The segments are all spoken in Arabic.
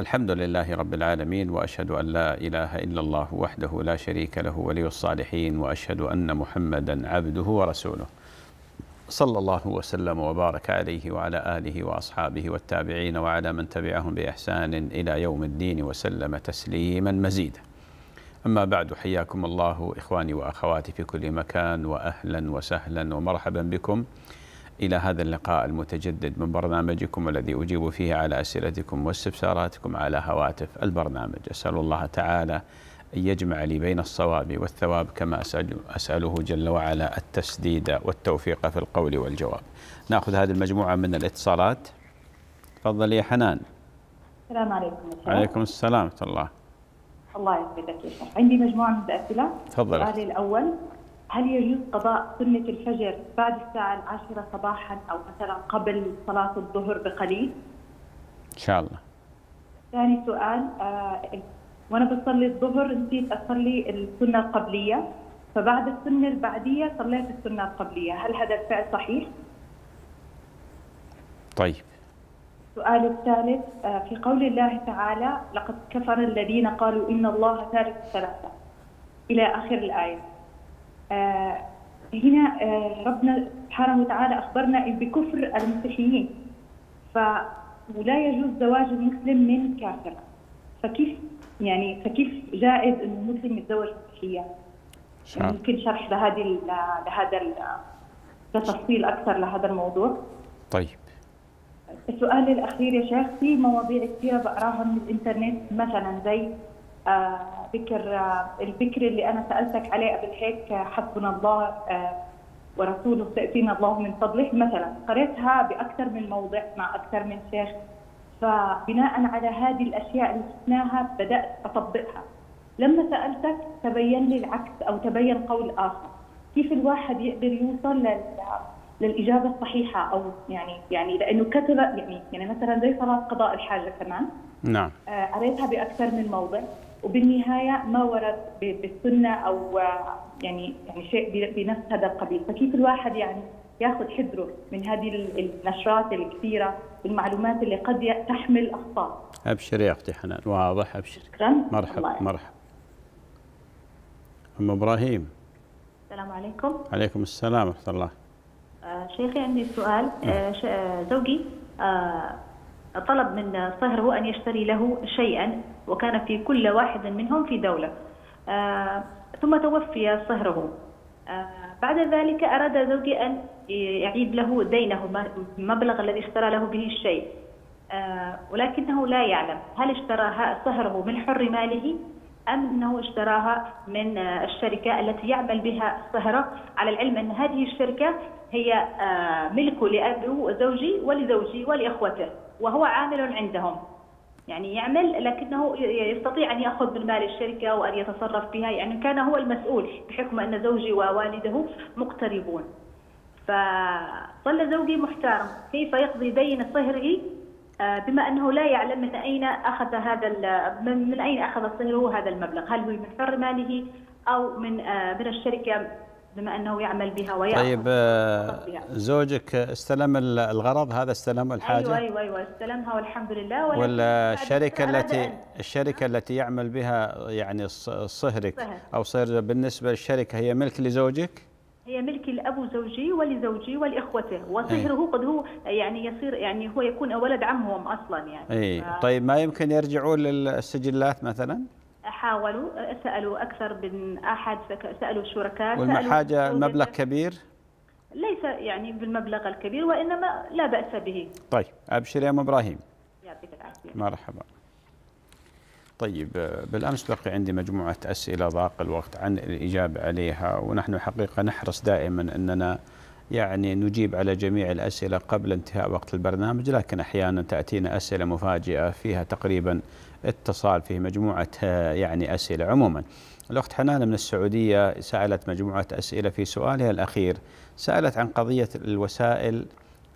الحمد لله رب العالمين واشهد ان لا اله الا الله وحده لا شريك له ولي الصالحين واشهد ان محمدا عبده ورسوله. صلى الله وسلم وبارك عليه وعلى اله واصحابه والتابعين وعلى من تبعهم باحسان الى يوم الدين وسلم تسليما مزيدا. اما بعد حياكم الله اخواني واخواتي في كل مكان واهلا وسهلا ومرحبا بكم. إلى هذا اللقاء المتجدد من برنامجكم الذي أجيب فيه على أسئلتكم واستفساراتكم على هواتف البرنامج أسأل الله تعالى أن يجمع لي بين الصواب والثواب كما أسأل أسأله جل وعلا التسديد والتوفيق في القول والجواب نأخذ هذه المجموعة من الاتصالات تفضل يا حنان السلام عليكم عليكم السلام ورحمة الله الله يسعدك يا عندي مجموعة من الأسئلة تفضل سؤالي الأول هل يجوز قضاء سنة الفجر بعد الساعة العاشرة صباحا أو مثلا قبل صلاة الظهر بقليل؟ إن شاء الله ثاني سؤال آه وأنا بصلي الظهر نسيت أصلي السنة القبلية فبعد السنة البعدية صليت السنة القبلية هل هذا الفعل صحيح؟ طيب السؤال الثالث آه، في قول الله تعالى لقد كفر الذين قالوا إن الله ثالث ثلاثة إلى آخر الآية آه، هنا آه، ربنا سبحانه وتعالى أخبرنا بكفر المسيحيين ولا يجوز زواج المسلم من كافر فكيف يعني فكيف جائز أن المسلم يتزوج مسيحية؟ ممكن شرح لهذه لهذا تفصيل أكثر لهذا الموضوع طيب السؤال الأخير يا شيخ في مواضيع كثيرة بقراها من الإنترنت مثلا زي آه، ذكر آه، الذكر اللي انا سالتك عليه قبل هيك حسبنا الله آه، ورسوله سيأتينا الله من فضله مثلا قريتها بأكثر من موضع مع أكثر من شيخ فبناء على هذه الأشياء اللي شفناها بدأت أطبقها لما سألتك تبين لي العكس أو تبين قول آخر كيف الواحد يقدر يوصل للإجابة الصحيحة أو يعني يعني لأنه كتب يعني يعني مثلا زي صلاة قضاء الحاجة كمان نعم قريتها بأكثر من موضع وبالنهايه ما ورد بالسنه او يعني يعني شيء بنفس هذا القبيل، فكيف الواحد يعني ياخذ حذره من هذه النشرات الكثيره والمعلومات اللي قد تحمل اخطاء. ابشر يا اختي حنان، واضح ابشر. شكرا. مرحبا مرحبا. ام ابراهيم. السلام عليكم. عليكم السلام ورحمه الله. آه، شيخي عندي سؤال آه، نعم. آه، زوجي طلب من صهره ان يشتري له شيئا وكان في كل واحد منهم في دولة آه، ثم توفي صهره آه، بعد ذلك أراد زوجي أن يعيد له دينه المبلغ الذي اشترى له به الشيء آه، ولكنه لا يعلم هل اشتراها صهره من حر ماله أم أنه اشتراها من الشركة التي يعمل بها صهره على العلم أن هذه الشركة هي ملك لأبي زوجي ولزوجي ولإخوته وهو عامل عندهم يعني يعمل لكنه يستطيع أن يأخذ من مال الشركة وأن يتصرف بها يعني كان هو المسؤول بحكم أن زوجي ووالده مقتربون فظل زوجي محتارا كيف يقضي دين صهره آه، بما انه لا يعلم من اين اخذ هذا من اين اخذ صهره هذا المبلغ، هل هو من حر ماله او من آه، من الشركه بما أنه يعمل بها ويعمل طيب بها. آه، زوجك استلم الغرض هذا استلم الحاجة أيوة أيوة, أيوة استلمها والحمد لله والشركة التي الشركة التي يعمل بها يعني صهرك صهر. أو صهر بالنسبة للشركة هي ملك لزوجك؟ هي ملك لابو زوجي ولزوجي ولإخوته وصهره قد هو يعني يصير يعني هو يكون ولد عمهم أصلا يعني أي. ف... طيب ما يمكن يرجعون للسجلات مثلا؟ حاولوا سالوا اكثر من احد سالوا الشركاء والمحاجه مبلغ كبير ليس يعني بالمبلغ الكبير وانما لا باس به طيب ابشر يا ام ابراهيم يعطيك العافيه مرحبا طيب بالامس بقي عندي مجموعه اسئله ضاق الوقت عن الاجابه عليها ونحن حقيقه نحرص دائما اننا يعني نجيب على جميع الاسئله قبل انتهاء وقت البرنامج لكن احيانا تاتينا اسئله مفاجئه فيها تقريبا اتصال فيه مجموعة آه، يعني أسئلة عموما الأخت حنان من السعودية سألت مجموعة أسئلة في سؤالها الأخير سألت عن قضية الوسائل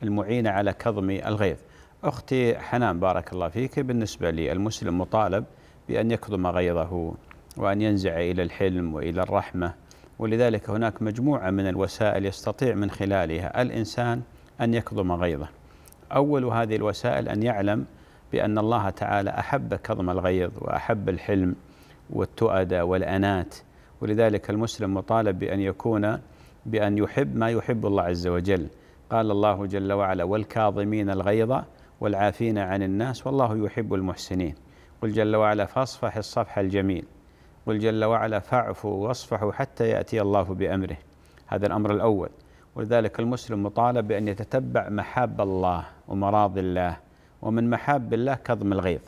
المعينة على كظم الغيظ أختي حنان بارك الله فيك بالنسبة لي المسلم مطالب بأن يكظم غيظه وأن ينزع إلى الحلم وإلى الرحمة ولذلك هناك مجموعة من الوسائل يستطيع من خلالها الإنسان أن يكظم غيظه أول هذه الوسائل أن يعلم بأن الله تعالى أحب كظم الغيظ وأحب الحلم والتؤدة والأنات ولذلك المسلم مطالب بأن يكون بأن يحب ما يحب الله عز وجل قال الله جل وعلا والكاظمين الغيظ والعافين عن الناس والله يحب المحسنين قل جل وعلا فاصفح الصفح الجميل قل جل وعلا فاعفوا واصفحوا حتى يأتي الله بأمره هذا الأمر الأول ولذلك المسلم مطالب بأن يتتبع محاب الله ومراضي الله ومن محاب الله كظم الغيظ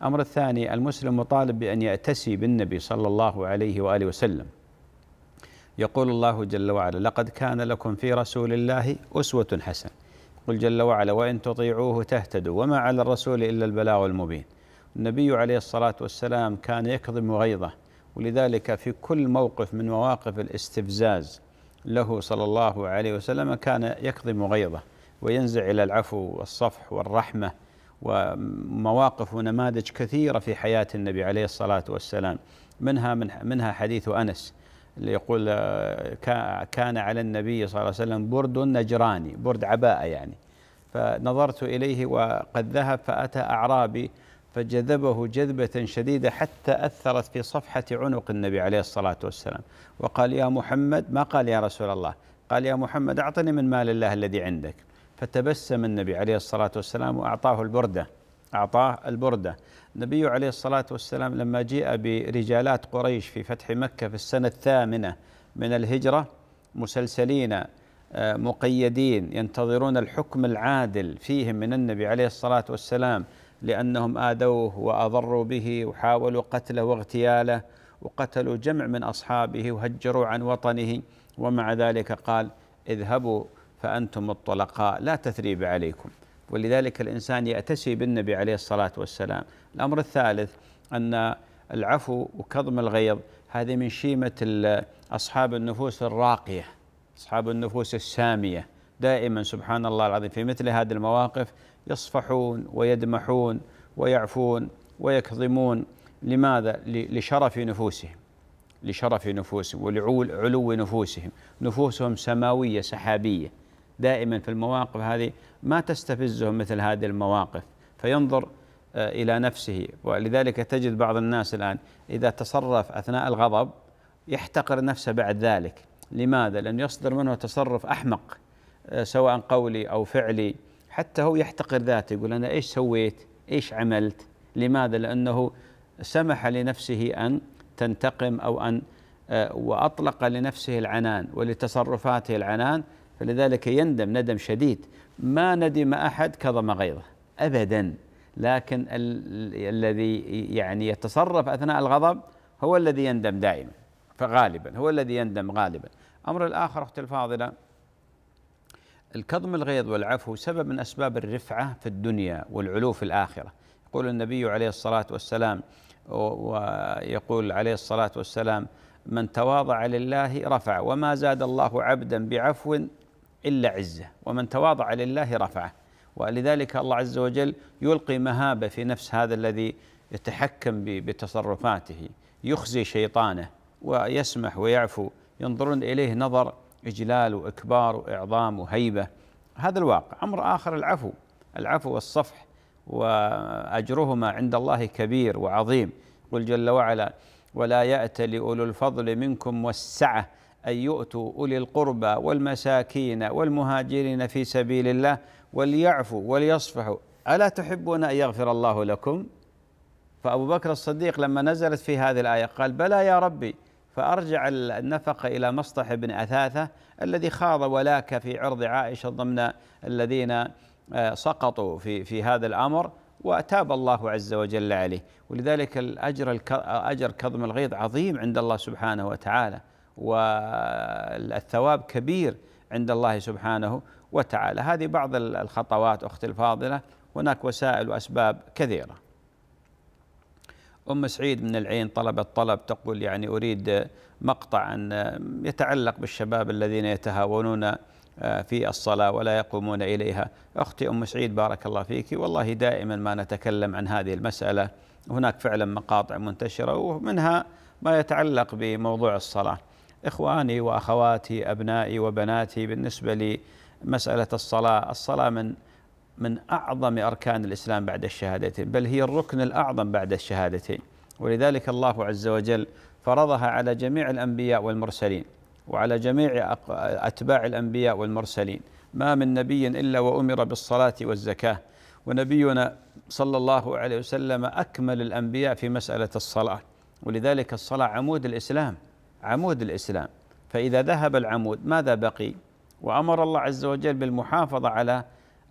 الأمر الثاني المسلم مطالب بأن يأتسي بالنبي صلى الله عليه وآله وسلم يقول الله جل وعلا لقد كان لكم في رسول الله أسوة حسنة قل جل وعلا وإن تطيعوه تهتدوا وما على الرسول إلا البلاغ المبين النبي عليه الصلاة والسلام كان يكظم غيظه ولذلك في كل موقف من مواقف الاستفزاز له صلى الله عليه وسلم كان يكظم غيظه وينزع إلى العفو والصفح والرحمة ومواقف ونماذج كثيره في حياه النبي عليه الصلاه والسلام منها من منها حديث انس اللي يقول آه، كان على النبي صلى الله عليه وسلم برد نجراني برد عباءه يعني فنظرت اليه وقد ذهب فاتى اعرابي فجذبه جذبة شديدة حتى أثرت في صفحة عنق النبي عليه الصلاة والسلام وقال يا محمد ما قال يا رسول الله قال يا محمد أعطني من مال الله الذي عندك فتبسم النبي عليه الصلاة والسلام وأعطاه البردة أعطاه البردة النبي عليه الصلاة والسلام لما جيء برجالات قريش في فتح مكة في السنة الثامنة من الهجرة مسلسلين آه، مقيدين ينتظرون الحكم العادل فيهم من النبي عليه الصلاة والسلام لأنهم آذوه وأضروا به وحاولوا قتله واغتياله وقتلوا جمع من أصحابه وهجروا عن وطنه ومع ذلك قال اذهبوا فأنتم الطلقاء لا تثريب عليكم ولذلك الإنسان يأتسي بالنبي عليه الصلاة والسلام الأمر الثالث أن العفو وكظم الغيظ هذه من شيمة أصحاب النفوس الراقية أصحاب النفوس السامية دائما سبحان الله العظيم في مثل هذه المواقف يصفحون ويدمحون ويعفون ويكظمون لماذا؟ لشرف نفوسهم لشرف نفوسهم ولعلو نفوسهم نفوسهم سماوية سحابية دائما في المواقف هذه ما تستفزه مثل هذه المواقف فينظر آه، الى نفسه ولذلك تجد بعض الناس الان اذا تصرف اثناء الغضب يحتقر نفسه بعد ذلك لماذا؟ لأن يصدر منه تصرف أحمق آه، سواء قولي أو فعلي حتى هو يحتقر ذاته يقول أنا إيش سويت إيش عملت لماذا؟ لأنه سمح لنفسه أن تنتقم أو أن آه، وأطلق لنفسه العنان ولتصرفاته العنان فلذلك يندم ندم شديد ما ندم احد كظم غيظه ابدا لكن ال الذي يعني يتصرف اثناء الغضب هو الذي يندم دائما فغالبا هو الذي يندم غالبا امر الاخر اختي الفاضله الكظم الغيظ والعفو سبب من اسباب الرفعه في الدنيا والعلو في الاخره يقول النبي عليه الصلاه والسلام ويقول عليه الصلاه والسلام من تواضع لله رفع وما زاد الله عبدا بعفو إلا عزة ومن تواضع لله رفعه ولذلك الله عز وجل يلقي مهابة في نفس هذا الذي يتحكم بتصرفاته يخزي شيطانه ويسمح ويعفو ينظرون إليه نظر إجلال وإكبار وإعظام وهيبة هذا الواقع أمر آخر العفو العفو والصفح وأجرهما عند الله كبير وعظيم قل جل وعلا ولا يأت لأولو الفضل منكم والسعة أن يؤتوا أولي القربى والمساكين والمهاجرين في سبيل الله وليعفوا وليصفحوا ألا تحبون أن يغفر الله لكم فأبو بكر الصديق لما نزلت في هذه الآية قال بلى يا ربي فأرجع النفقة إلى مصطح بن أثاثة الذي خاض ولاك في عرض عائشة ضمن الذين آه، سقطوا في في هذا الأمر وتاب الله عز وجل عليه ولذلك الأجر أجر كظم الغيظ عظيم عند الله سبحانه وتعالى والثواب كبير عند الله سبحانه وتعالى هذه بعض الخطوات أختي الفاضلة هناك وسائل وأسباب كثيرة أم سعيد من العين طلبت طلب تقول يعني أريد مقطعا يتعلق بالشباب الذين يتهاونون آه، في الصلاة ولا يقومون إليها أختي أم سعيد بارك الله فيك والله دائما ما نتكلم عن هذه المسألة هناك فعلا مقاطع منتشرة ومنها ما يتعلق بموضوع الصلاة إخواني وأخواتي أبنائي وبناتي بالنسبة لمسألة الصلاة الصلاة من من أعظم أركان الإسلام بعد الشهادتين بل هي الركن الأعظم بعد الشهادتين ولذلك الله عز وجل فرضها على جميع الأنبياء والمرسلين وعلى جميع أتباع الأنبياء والمرسلين ما من نبي إلا وأمر بالصلاة والزكاة ونبينا صلى الله عليه وسلم أكمل الأنبياء في مسألة الصلاة ولذلك الصلاة عمود الإسلام عمود الإسلام فإذا ذهب العمود ماذا بقي وأمر الله عز وجل بالمحافظة على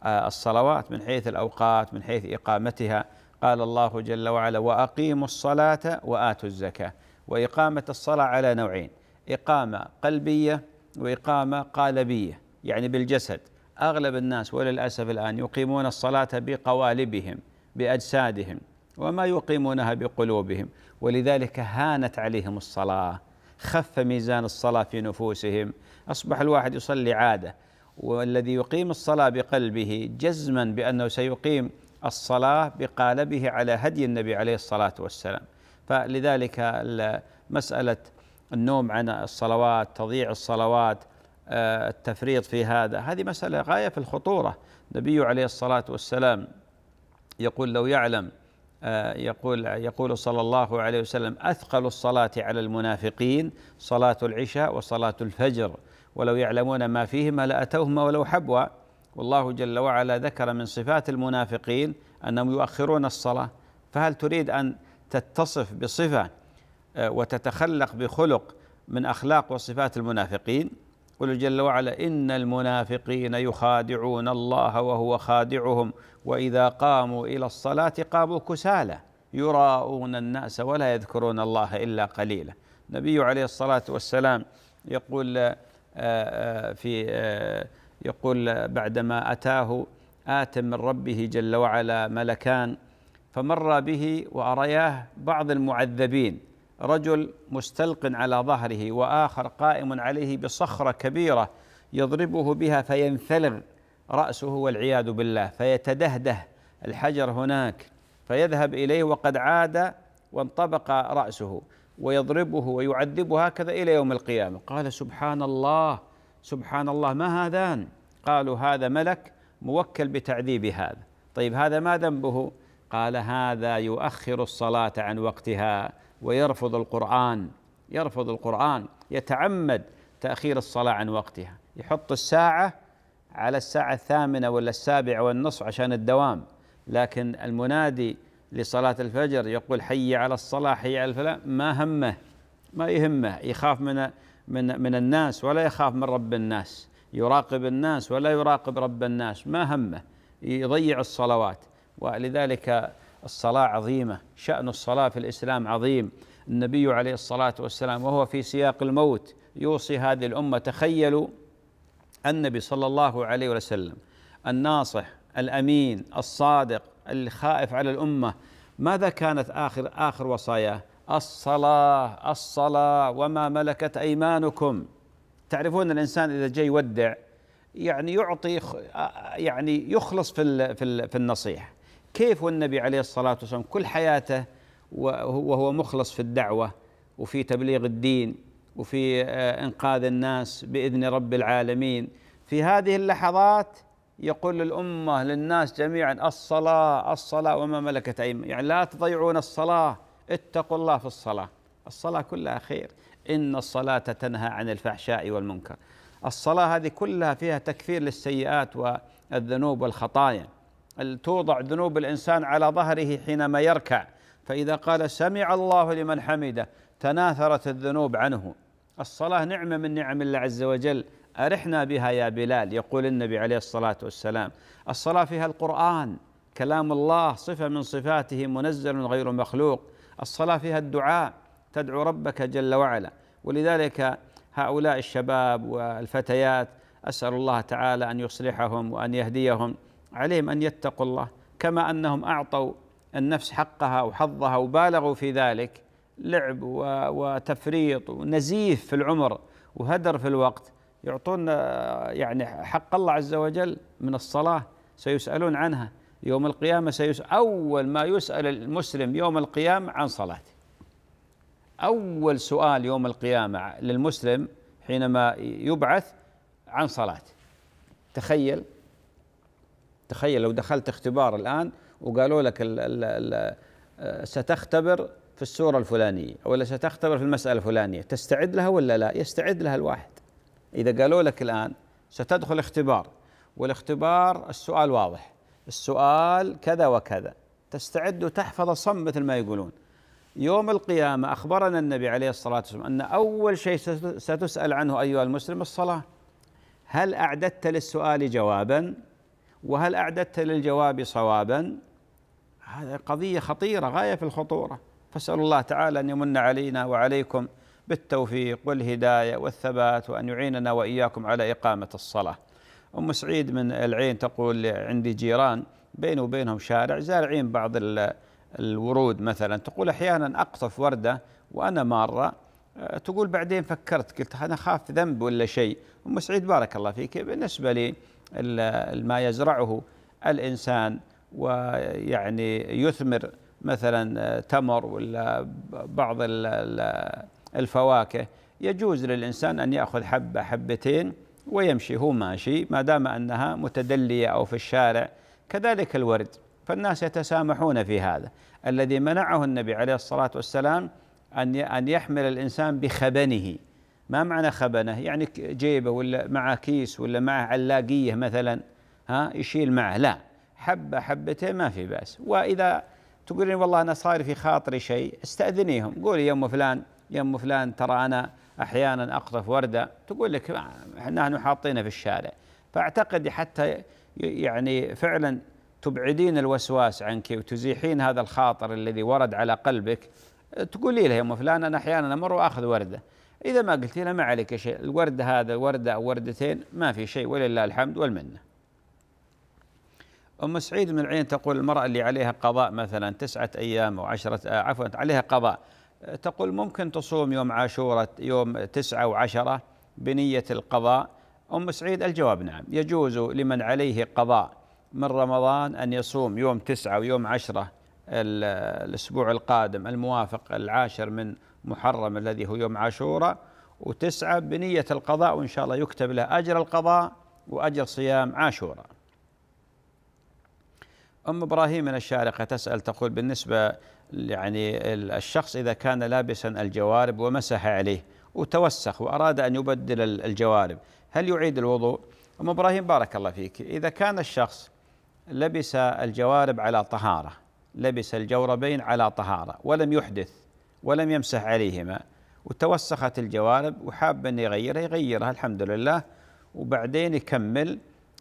آه، الصلوات من حيث الأوقات من حيث إقامتها قال الله جل وعلا وأقيموا الصلاة وآتوا الزكاة وإقامة الصلاة على نوعين إقامة قلبية وإقامة قالبية يعني بالجسد أغلب الناس وللأسف الآن يقيمون الصلاة بقوالبهم بأجسادهم وما يقيمونها بقلوبهم ولذلك هانت عليهم الصلاه خف ميزان الصلاة في نفوسهم أصبح الواحد يصلي عادة والذي يقيم الصلاة بقلبه جزما بأنه سيقيم الصلاة بقالبه على هدي النبي عليه الصلاة والسلام فلذلك مسألة النوم عن الصلوات تضيع الصلوات آه، التفريط في هذا هذه مسألة غاية في الخطورة النبي عليه الصلاة والسلام يقول لو يعلم يقول يقول صلى الله عليه وسلم اثقل الصلاه على المنافقين صلاه العشاء وصلاه الفجر ولو يعلمون ما فيهما لاتوهما ولو حبوا والله جل وعلا ذكر من صفات المنافقين انهم يؤخرون الصلاه فهل تريد ان تتصف بصفه آه، وتتخلق بخلق من اخلاق وصفات المنافقين قل جل وعلا ان المنافقين يخادعون الله وهو خادعهم واذا قاموا الى الصلاه قاموا كسالى يراءون الناس ولا يذكرون الله الا قليلا النبي عليه الصلاه والسلام يقول آه، آه، في آه، يقول بعدما اتاه ات من ربه جل وعلا ملكان فمر به وارياه بعض المعذبين رجل مستلق على ظهره واخر قائم عليه بصخره كبيره يضربه بها فينثلغ رأسه والعياذ بالله فيتدهده الحجر هناك فيذهب إليه وقد عاد وانطبق رأسه ويضربه ويعذبه هكذا إلى يوم القيامة قال سبحان الله سبحان الله ما هذان قالوا هذا ملك موكل بتعذيب هذا طيب هذا ما ذنبه قال هذا يؤخر الصلاة عن وقتها ويرفض القرآن يرفض القرآن يتعمد تأخير الصلاة عن وقتها يحط الساعة على الساعة الثامنة ولا السابعة والنصف عشان الدوام لكن المنادي لصلاة الفجر يقول حي على الصلاة حي على الفلاح ما همه ما يهمه يخاف من من من الناس ولا يخاف من رب الناس يراقب الناس ولا يراقب رب الناس ما همه يضيع الصلوات ولذلك الصلاة عظيمة شأن الصلاة في الإسلام عظيم النبي عليه الصلاة والسلام وهو في سياق الموت يوصي هذه الأمة تخيلوا النبي صلى الله عليه وسلم الناصح الامين الصادق الخائف على الامه ماذا كانت اخر اخر وصاياه؟ الصلاه الصلاه وما ملكت ايمانكم تعرفون الانسان اذا جاي يودع يعني يعطي يعني يخلص في في النصيحه كيف والنبي عليه الصلاه والسلام كل حياته وهو مخلص في الدعوه وفي تبليغ الدين وفي آه، انقاذ الناس باذن رب العالمين في هذه اللحظات يقول الامه للناس جميعا الصلاه الصلاه وما ملكت ايمان يعني لا تضيعون الصلاه اتقوا الله في الصلاه الصلاه كلها خير ان الصلاه تنهى عن الفحشاء والمنكر الصلاه هذه كلها فيها تكفير للسيئات والذنوب والخطايا توضع ذنوب الانسان على ظهره حينما يركع فاذا قال سمع الله لمن حمده تناثرت الذنوب عنه الصلاة نعمة من نعم الله عز وجل أرحنا بها يا بلال يقول النبي عليه الصلاة والسلام الصلاة فيها القرآن كلام الله صفة من صفاته منزل غير مخلوق الصلاة فيها الدعاء تدعو ربك جل وعلا ولذلك هؤلاء الشباب والفتيات أسأل الله تعالى أن يصلحهم وأن يهديهم عليهم أن يتقوا الله كما أنهم أعطوا النفس حقها وحظها وبالغوا في ذلك لعب وتفريط ونزيف في العمر وهدر في الوقت يعطون آه، يعني حق الله عز وجل من الصلاة سيسألون عنها يوم القيامة سيسأل أول ما يسأل المسلم يوم القيامة عن صلاته أول سؤال يوم القيامة للمسلم حينما يبعث عن صلاته تخيل تخيل لو دخلت اختبار الآن وقالوا لك الـ الـ الـ آه، ستختبر في السورة الفلانية ولا ستختبر في المسألة الفلانية تستعد لها ولا لا يستعد لها الواحد إذا قالوا لك الآن ستدخل اختبار والاختبار السؤال واضح السؤال كذا وكذا تستعد وتحفظ صم مثل ما يقولون يوم القيامة أخبرنا النبي عليه الصلاة والسلام أن أول شيء ستسأل عنه أيها المسلم الصلاة هل أعددت للسؤال جوابا وهل أعددت للجواب صوابا هذه قضية خطيرة غاية في الخطورة فاسأل الله تعالى أن يمن علينا وعليكم بالتوفيق والهداية والثبات وأن يعيننا وإياكم على إقامة الصلاة أم سعيد من العين تقول عندي جيران بيني وبينهم شارع زارعين بعض الورود مثلا تقول أحيانا أقطف وردة وأنا مارة أه، تقول بعدين فكرت قلت أنا خاف ذنب ولا شيء أم سعيد بارك الله فيك بالنسبة لي ما يزرعه الإنسان ويعني يثمر مثلا آه، تمر ولا بعض الفواكه يجوز للإنسان أن يأخذ حبة حبتين ويمشي هو ماشي ما دام أنها متدلية أو في الشارع كذلك الورد فالناس يتسامحون في هذا الذي منعه النبي عليه الصلاة والسلام أن أن يحمل الإنسان بخبنه ما معنى خبنه يعني جيبه ولا معه كيس ولا معه علاقية مثلا ها يشيل معه لا حبة حبتين ما في بأس وإذا تقولين والله انا صاير في خاطري شيء استاذنيهم قولي يا ام فلان يا ام فلان ترى انا احيانا اقطف ورده تقول لك احنا نحن في الشارع فاعتقد حتى يعني فعلا تبعدين الوسواس عنك وتزيحين هذا الخاطر الذي ورد على قلبك تقولي لها يا ام فلان انا احيانا امر واخذ ورده اذا ما قلتي لها ما عليك شيء الورد هذا ورده او وردتين ما في شيء ولله الحمد والمنه أم سعيد من العين تقول المرأة اللي عليها قضاء مثلا تسعة أيام أو عشرة آه، عفوا عليها قضاء آه، تقول ممكن تصوم يوم عاشورة يوم تسعة وعشرة بنية القضاء أم سعيد الجواب نعم يجوز لمن عليه قضاء من رمضان أن يصوم يوم تسعة ويوم عشرة الأسبوع القادم الموافق العاشر من محرم الذي هو يوم عاشوراء وتسعة بنية القضاء وإن شاء الله يكتب له أجر القضاء وأجر صيام عاشوراء أم إبراهيم من الشارقة تسأل تقول بالنسبة يعني الشخص إذا كان لابسا الجوارب ومسح عليه وتوسخ وأراد أن يبدل الجوارب هل يعيد الوضوء؟ أم إبراهيم بارك الله فيك إذا كان الشخص لبس الجوارب على طهارة لبس الجوربين على طهارة ولم يحدث ولم يمسح عليهما وتوسخت الجوارب وحاب أن يغيرها يغيرها الحمد لله وبعدين يكمل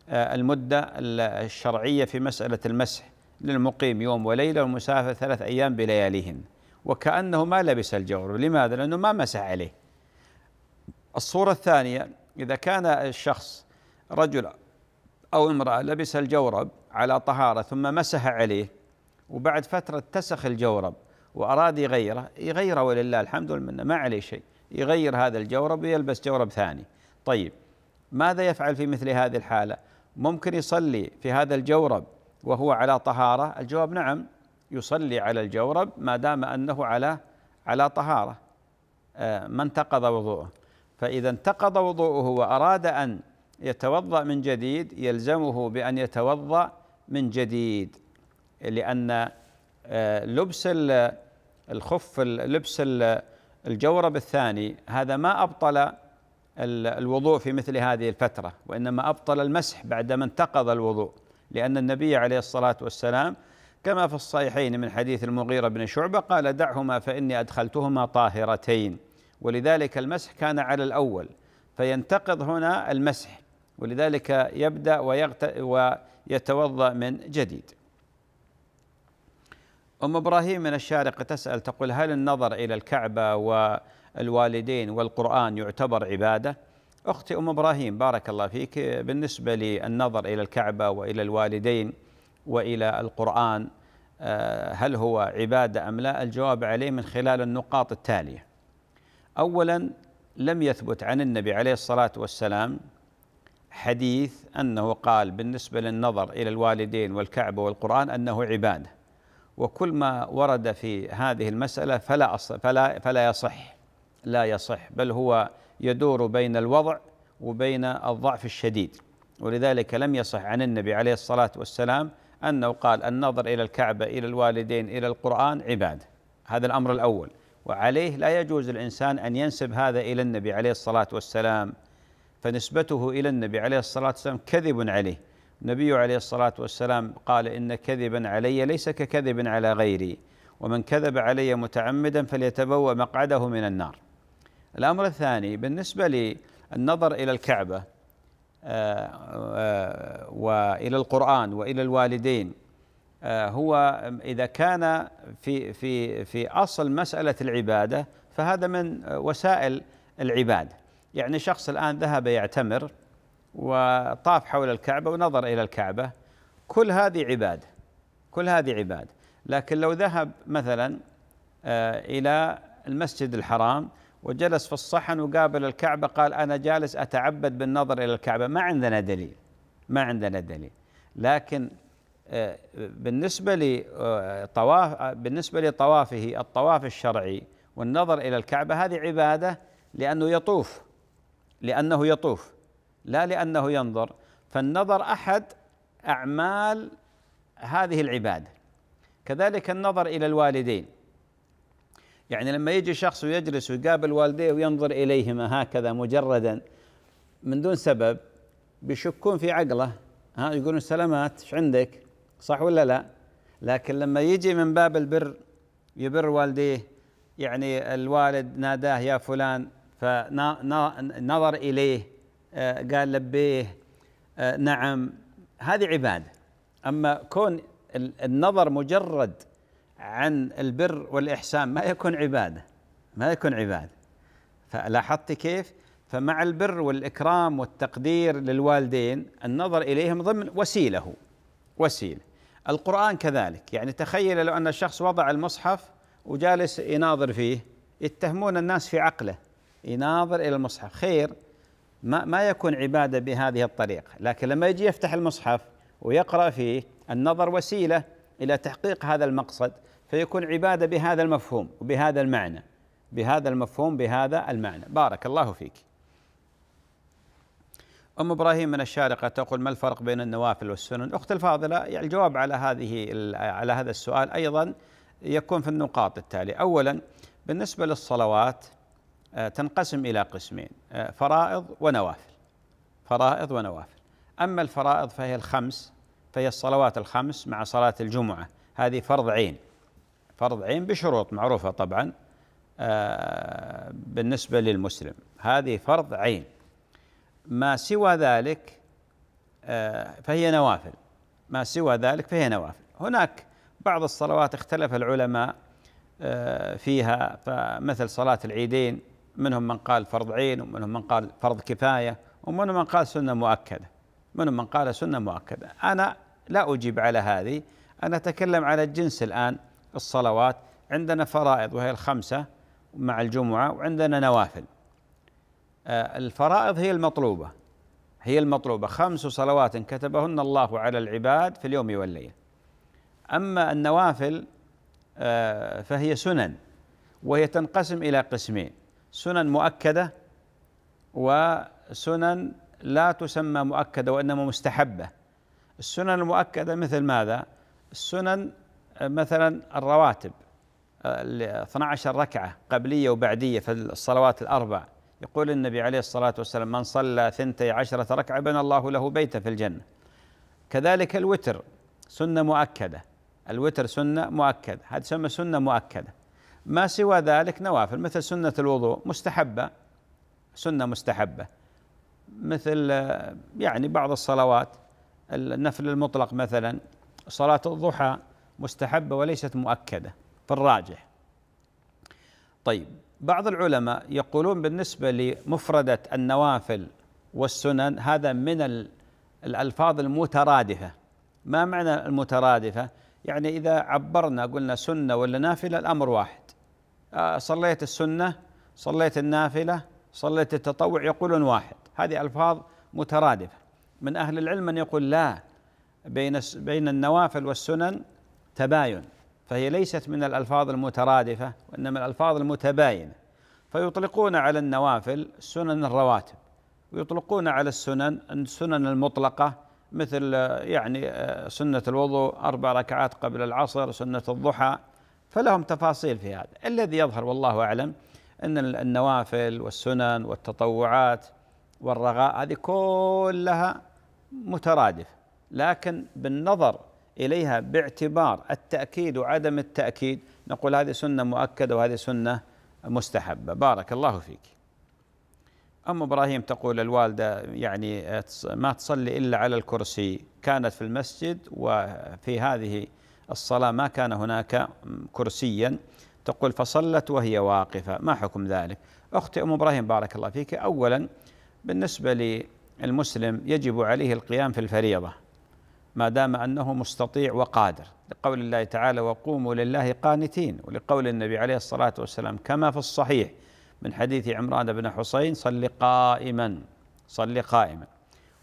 آه، المدة الشرعية في مسألة المسح للمقيم يوم وليلة والمسافر ثلاث أيام بلياليهن وكأنه ما لبس الجورب لماذا؟ لأنه ما مسح عليه الصورة الثانية إذا كان الشخص رجل أو امرأة لبس الجورب على طهارة ثم مسح عليه وبعد فترة اتسخ الجورب وأراد يغيره يغيره ولله الحمد والمنة ما عليه شيء يغير هذا الجورب ويلبس جورب ثاني طيب ماذا يفعل في مثل هذه الحالة ممكن يصلي في هذا الجورب وهو على طهارة الجواب نعم يصلي على الجورب ما دام أنه على على طهارة آه، ما انتقض وضوءه فإذا انتقض وضوءه وأراد أن يتوضأ من جديد يلزمه بأن يتوضأ من جديد لأن آه، لبس الخف لبس الجورب الثاني هذا ما أبطل الوضوء في مثل هذه الفترة وإنما أبطل المسح بعدما انتقض الوضوء لأن النبي عليه الصلاة والسلام كما في الصحيحين من حديث المغيرة بن شعبة قال دعهما فإني أدخلتهما طاهرتين ولذلك المسح كان على الأول فينتقض هنا المسح ولذلك يبدأ ويتوضأ من جديد أم إبراهيم من الشارقة تسأل تقول هل النظر إلى الكعبة و الوالدين والقرآن يعتبر عبادة أختي أم إبراهيم بارك الله فيك بالنسبة للنظر إلى الكعبة وإلى الوالدين وإلى القرآن آه، هل هو عبادة أم لا الجواب عليه من خلال النقاط التالية أولا لم يثبت عن النبي عليه الصلاة والسلام حديث أنه قال بالنسبة للنظر إلى الوالدين والكعبة والقرآن أنه عبادة وكل ما ورد في هذه المسألة فلا, فلا, فلا يصح لا يصح بل هو يدور بين الوضع وبين الضعف الشديد ولذلك لم يصح عن النبي عليه الصلاة والسلام أنه قال النظر إلى الكعبة إلى الوالدين إلى القرآن عبادة هذا الأمر الأول وعليه لا يجوز الإنسان أن ينسب هذا إلى النبي عليه الصلاة والسلام فنسبته إلى النبي عليه الصلاة والسلام كذب عليه النبي عليه الصلاة والسلام قال إن كذبا علي ليس ككذب على غيري ومن كذب علي متعمدا فليتبوأ مقعده من النار الأمر الثاني بالنسبة للنظر إلى الكعبة آه، آه، وإلى القرآن وإلى الوالدين آه، هو إذا كان في في في أصل مسألة العبادة فهذا من وسائل العبادة يعني شخص الآن ذهب يعتمر وطاف حول الكعبة ونظر إلى الكعبة كل هذه عبادة كل هذه عبادة لكن لو ذهب مثلا إلى المسجد الحرام وجلس في الصحن وقابل الكعبة قال أنا جالس أتعبد بالنظر إلى الكعبة ما عندنا دليل ما عندنا دليل لكن آه، بالنسبة لطواف آه، آه، بالنسبة لطوافه الطواف الشرعي والنظر إلى الكعبة هذه عبادة لأنه يطوف لأنه يطوف لا لأنه ينظر فالنظر أحد أعمال هذه العبادة كذلك النظر إلى الوالدين يعني لما يجي شخص ويجلس ويقابل والديه وينظر اليهما هكذا مجردا من دون سبب بيشكون في عقله ها يقولون سلامات ايش عندك؟ صح ولا لا؟ لكن لما يجي من باب البر يبر والديه يعني الوالد ناداه يا فلان فنظر اليه آه، قال لبيه آه، نعم هذه عباده اما كون النظر مجرد عن البر والإحسان ما يكون عبادة ما يكون عبادة فلاحظت كيف فمع البر والإكرام والتقدير للوالدين النظر إليهم ضمن وسيله وسيلة القرآن كذلك يعني تخيل لو أن الشخص وضع المصحف وجالس يناظر فيه يتهمون الناس في عقله يناظر إلى المصحف خير ما, ما يكون عبادة بهذه الطريقة لكن لما يجي يفتح المصحف ويقرأ فيه النظر وسيلة إلى تحقيق هذا المقصد فيكون عبادة بهذا المفهوم وبهذا المعنى بهذا المفهوم بهذا المعنى بارك الله فيك أم إبراهيم من الشارقة تقول ما الفرق بين النوافل والسنن أخت الفاضلة يعني الجواب على هذه على هذا السؤال أيضا يكون في النقاط التالية أولا بالنسبة للصلوات آه، تنقسم إلى قسمين آه، فرائض ونوافل فرائض ونوافل أما الفرائض فهي الخمس فهي الصلوات الخمس مع صلاة الجمعة هذه فرض عين فرض عين بشروط معروفة طبعا آه، بالنسبة للمسلم هذه فرض عين ما سوى ذلك آه، فهي نوافل ما سوى ذلك فهي نوافل هناك بعض الصلوات اختلف العلماء آه، فيها فمثل صلاة العيدين منهم من قال فرض عين ومنهم من قال فرض كفاية ومنهم من قال سنة مؤكدة منهم من قال سنة مؤكدة أنا لا أجيب على هذه أنا أتكلم على الجنس الآن الصلوات عندنا فرائض وهي الخمسة مع الجمعة وعندنا نوافل آه، الفرائض هي المطلوبة هي المطلوبة خمس صلوات كتبهن الله على العباد في اليوم والليلة أما النوافل آه، فهي سنن وهي تنقسم إلى قسمين سنن مؤكدة وسنن لا تسمى مؤكدة وإنما مستحبة السنن المؤكدة مثل ماذا؟ السنن آه، مثلا الرواتب 12 آه، ركعة قبلية وبعدية في الصلوات الأربع يقول النبي عليه الصلاة والسلام من صلى ثنتي عشرة ركعة بنى الله له بيتا في الجنة كذلك الوتر سنة مؤكدة الوتر سنة مؤكدة هذه تسمى سنة مؤكدة ما سوى ذلك نوافل مثل سنة الوضوء مستحبة سنة مستحبة مثل آه، يعني بعض الصلوات النفل المطلق مثلا صلاة الضحى مستحبة وليست مؤكدة في الراجح طيب بعض العلماء يقولون بالنسبة لمفردة النوافل والسنن هذا من الألفاظ المترادفة ما معنى المترادفة؟ يعني إذا عبرنا قلنا سنة ولا نافلة الأمر واحد آه، صليت السنة صليت النافلة صليت التطوع يقولون واحد هذه ألفاظ مترادفة من أهل العلم من يقول لا بين بين النوافل والسنن تباين فهي ليست من الألفاظ المترادفة وإنما الألفاظ المتباينة فيطلقون على النوافل سنن الرواتب ويطلقون على السنن السنن المطلقة مثل يعني آه، سنة الوضوء أربع ركعات قبل العصر سنة الضحى فلهم تفاصيل في هذا الذي يظهر والله أعلم أن النوافل والسنن والتطوعات والرغاء هذه كلها مترادف لكن بالنظر اليها باعتبار التاكيد وعدم التاكيد نقول هذه سنه مؤكده وهذه سنه مستحبه بارك الله فيك ام ابراهيم تقول الوالده يعني ما تصلي الا على الكرسي كانت في المسجد وفي هذه الصلاه ما كان هناك كرسيا تقول فصلت وهي واقفه ما حكم ذلك اختي ام ابراهيم بارك الله فيك اولا بالنسبه المسلم يجب عليه القيام في الفريضة ما دام أنه مستطيع وقادر لقول الله تعالى وقوموا لله قانتين ولقول النبي عليه الصلاة والسلام كما في الصحيح من حديث عمران بن حسين صل قائما صل قائما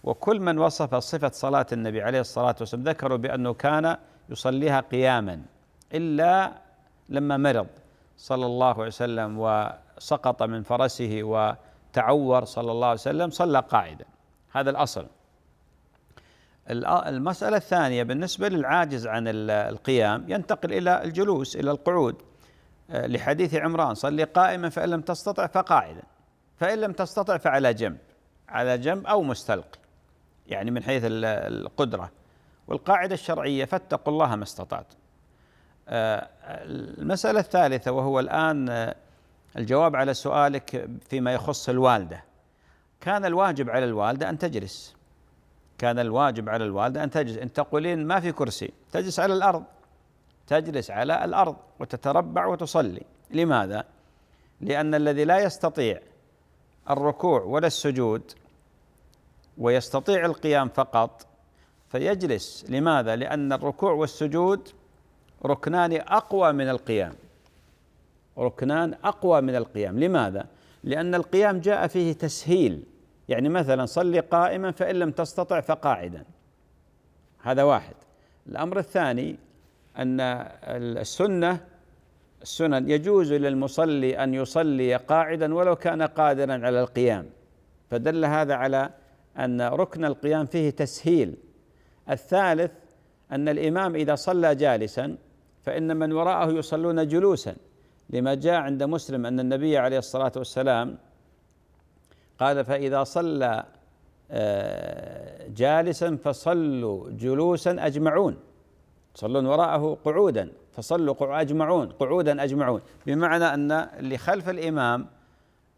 وكل من وصف صفة صلاة النبي عليه الصلاة والسلام ذكروا بأنه كان يصليها قياما إلا لما مرض صلى الله عليه وسلم وسقط من فرسه وتعور صلى الله عليه وسلم صلى قاعدا هذا الأصل المسألة الثانية بالنسبة للعاجز عن القيام ينتقل إلى الجلوس إلى القعود آه، لحديث عمران صلي قائما فإن لم تستطع فقاعدا فإن لم تستطع فعلى جنب على جنب أو مستلقي يعني من حيث القدرة والقاعدة الشرعية فاتقوا الله ما استطعتم آه، المسألة الثالثة وهو الآن آه، الجواب على سؤالك فيما يخص الوالدة كان الواجب على الوالدة أن تجلس كان الواجب على الوالدة أن تجلس أن تقولين ما في كرسي تجلس على الأرض تجلس على الأرض وتتربع وتصلي لماذا؟ لأن الذي لا يستطيع الركوع ولا السجود ويستطيع القيام فقط فيجلس لماذا؟ لأن الركوع والسجود ركنان أقوى من القيام ركنان أقوى من القيام لماذا؟ لأن القيام جاء فيه تسهيل يعني مثلا صلي قائما فإن لم تستطع فقاعدا هذا واحد الأمر الثاني أن السنة السنن يجوز للمصلي أن يصلي قاعدا ولو كان قادرا على القيام فدل هذا على أن ركن القيام فيه تسهيل الثالث أن الإمام إذا صلى جالسا فإن من وراءه يصلون جلوسا لما جاء عند مسلم أن النبي عليه الصلاة والسلام قال فإذا صلى آه، جالسا فصلوا جلوسا أجمعون صلون وراءه قعودا فصلوا أجمعون قعودا أجمعون بمعنى أن اللي خلف الإمام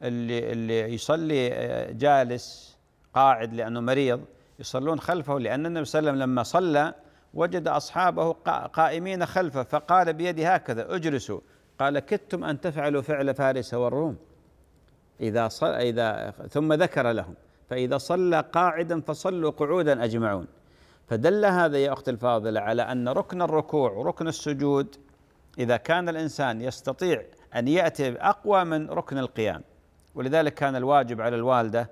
اللي اللي يصلي آه، جالس قاعد لأنه مريض يصلون خلفه لأن النبي صلى الله عليه وسلم لما صلى وجد أصحابه قائمين خلفه فقال بيدي هكذا اجلسوا قال كدتم أن تفعلوا فعل فارس والروم إذا صل إذا ثم ذكر لهم فإذا صلى قاعدا فصلوا قعودا أجمعون فدل هذا يا أخت الفاضلة على أن ركن الركوع وركن السجود إذا كان الإنسان يستطيع أن يأتي أقوى من ركن القيام ولذلك كان الواجب على الوالدة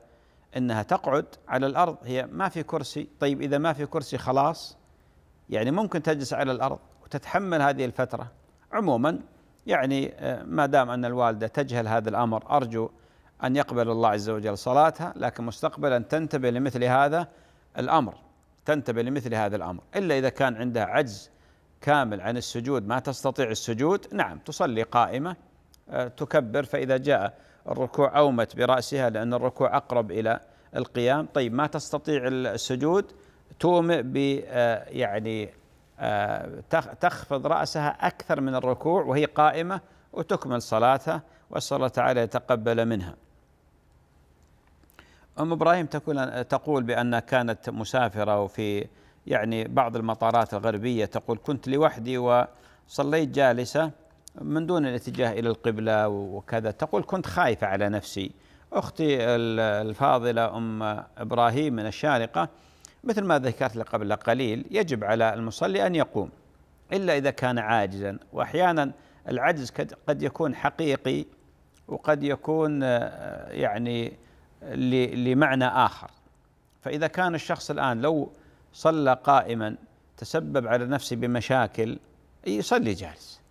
أنها تقعد على الأرض هي ما في كرسي طيب إذا ما في كرسي خلاص يعني ممكن تجلس على الأرض وتتحمل هذه الفترة عموما يعني آه، ما دام أن الوالدة تجهل هذا الأمر أرجو أن يقبل الله عز وجل صلاتها لكن مستقبلا تنتبه لمثل هذا الأمر تنتبه لمثل هذا الأمر إلا إذا كان عندها عجز كامل عن السجود ما تستطيع السجود نعم تصلي قائمة آه، تكبر فإذا جاء الركوع أومت برأسها لأن الركوع أقرب إلى القيام طيب ما تستطيع السجود تومئ ب آه، يعني آه، تخفض رأسها أكثر من الركوع وهي قائمة وتكمل صلاتها الله تعالى يتقبل منها أم إبراهيم تقول تقول بأن كانت مسافرة وفي يعني بعض المطارات الغربية تقول كنت لوحدي وصليت جالسة من دون الاتجاه إلى القبلة وكذا تقول كنت خايفة على نفسي أختي الفاضلة أم إبراهيم من الشارقة مثل ما ذكرت لك قبل قليل يجب على المصلي أن يقوم إلا إذا كان عاجزا وأحيانا العجز قد يكون حقيقي وقد يكون آه، يعني لمعنى آخر فإذا كان الشخص الآن لو صلى قائما تسبب على نفسه بمشاكل يصلي جالس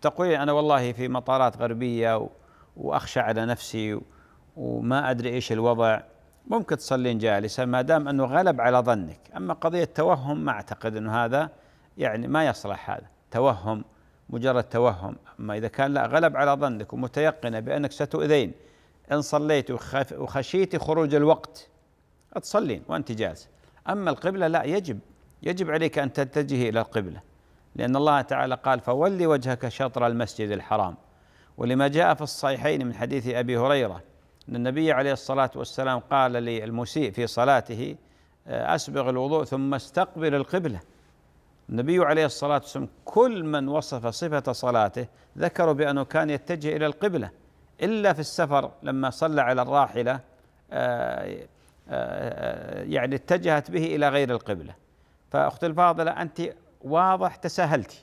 تقول أنا والله في مطارات غربية وأخشى على نفسي وما أدري إيش الوضع ممكن تصلين جالسا ما دام أنه غلب على ظنك أما قضية توهم ما أعتقد أنه هذا يعني ما يصلح هذا توهم مجرد توهم أما إذا كان لا غلب على ظنك ومتيقنة بأنك ستؤذين إن صليت وخشيت خروج الوقت تصلين وأنت جالسة أما القبلة لا يجب يجب عليك أن تتجهي إلى القبلة لأن الله تعالى قال فولي وجهك شطر المسجد الحرام ولما جاء في الصحيحين من حديث أبي هريرة أن النبي عليه الصلاة والسلام قال للمسيء في صلاته آه، أسبغ الوضوء ثم استقبل القبلة النبي عليه الصلاة والسلام كل من وصف صفة صلاته ذكروا بأنه كان يتجه إلى القبلة إلا في السفر لما صلى على الراحلة آه، آه، آه، يعني اتجهت به إلى غير القبلة فأختي الفاضلة أنت واضح تساهلتي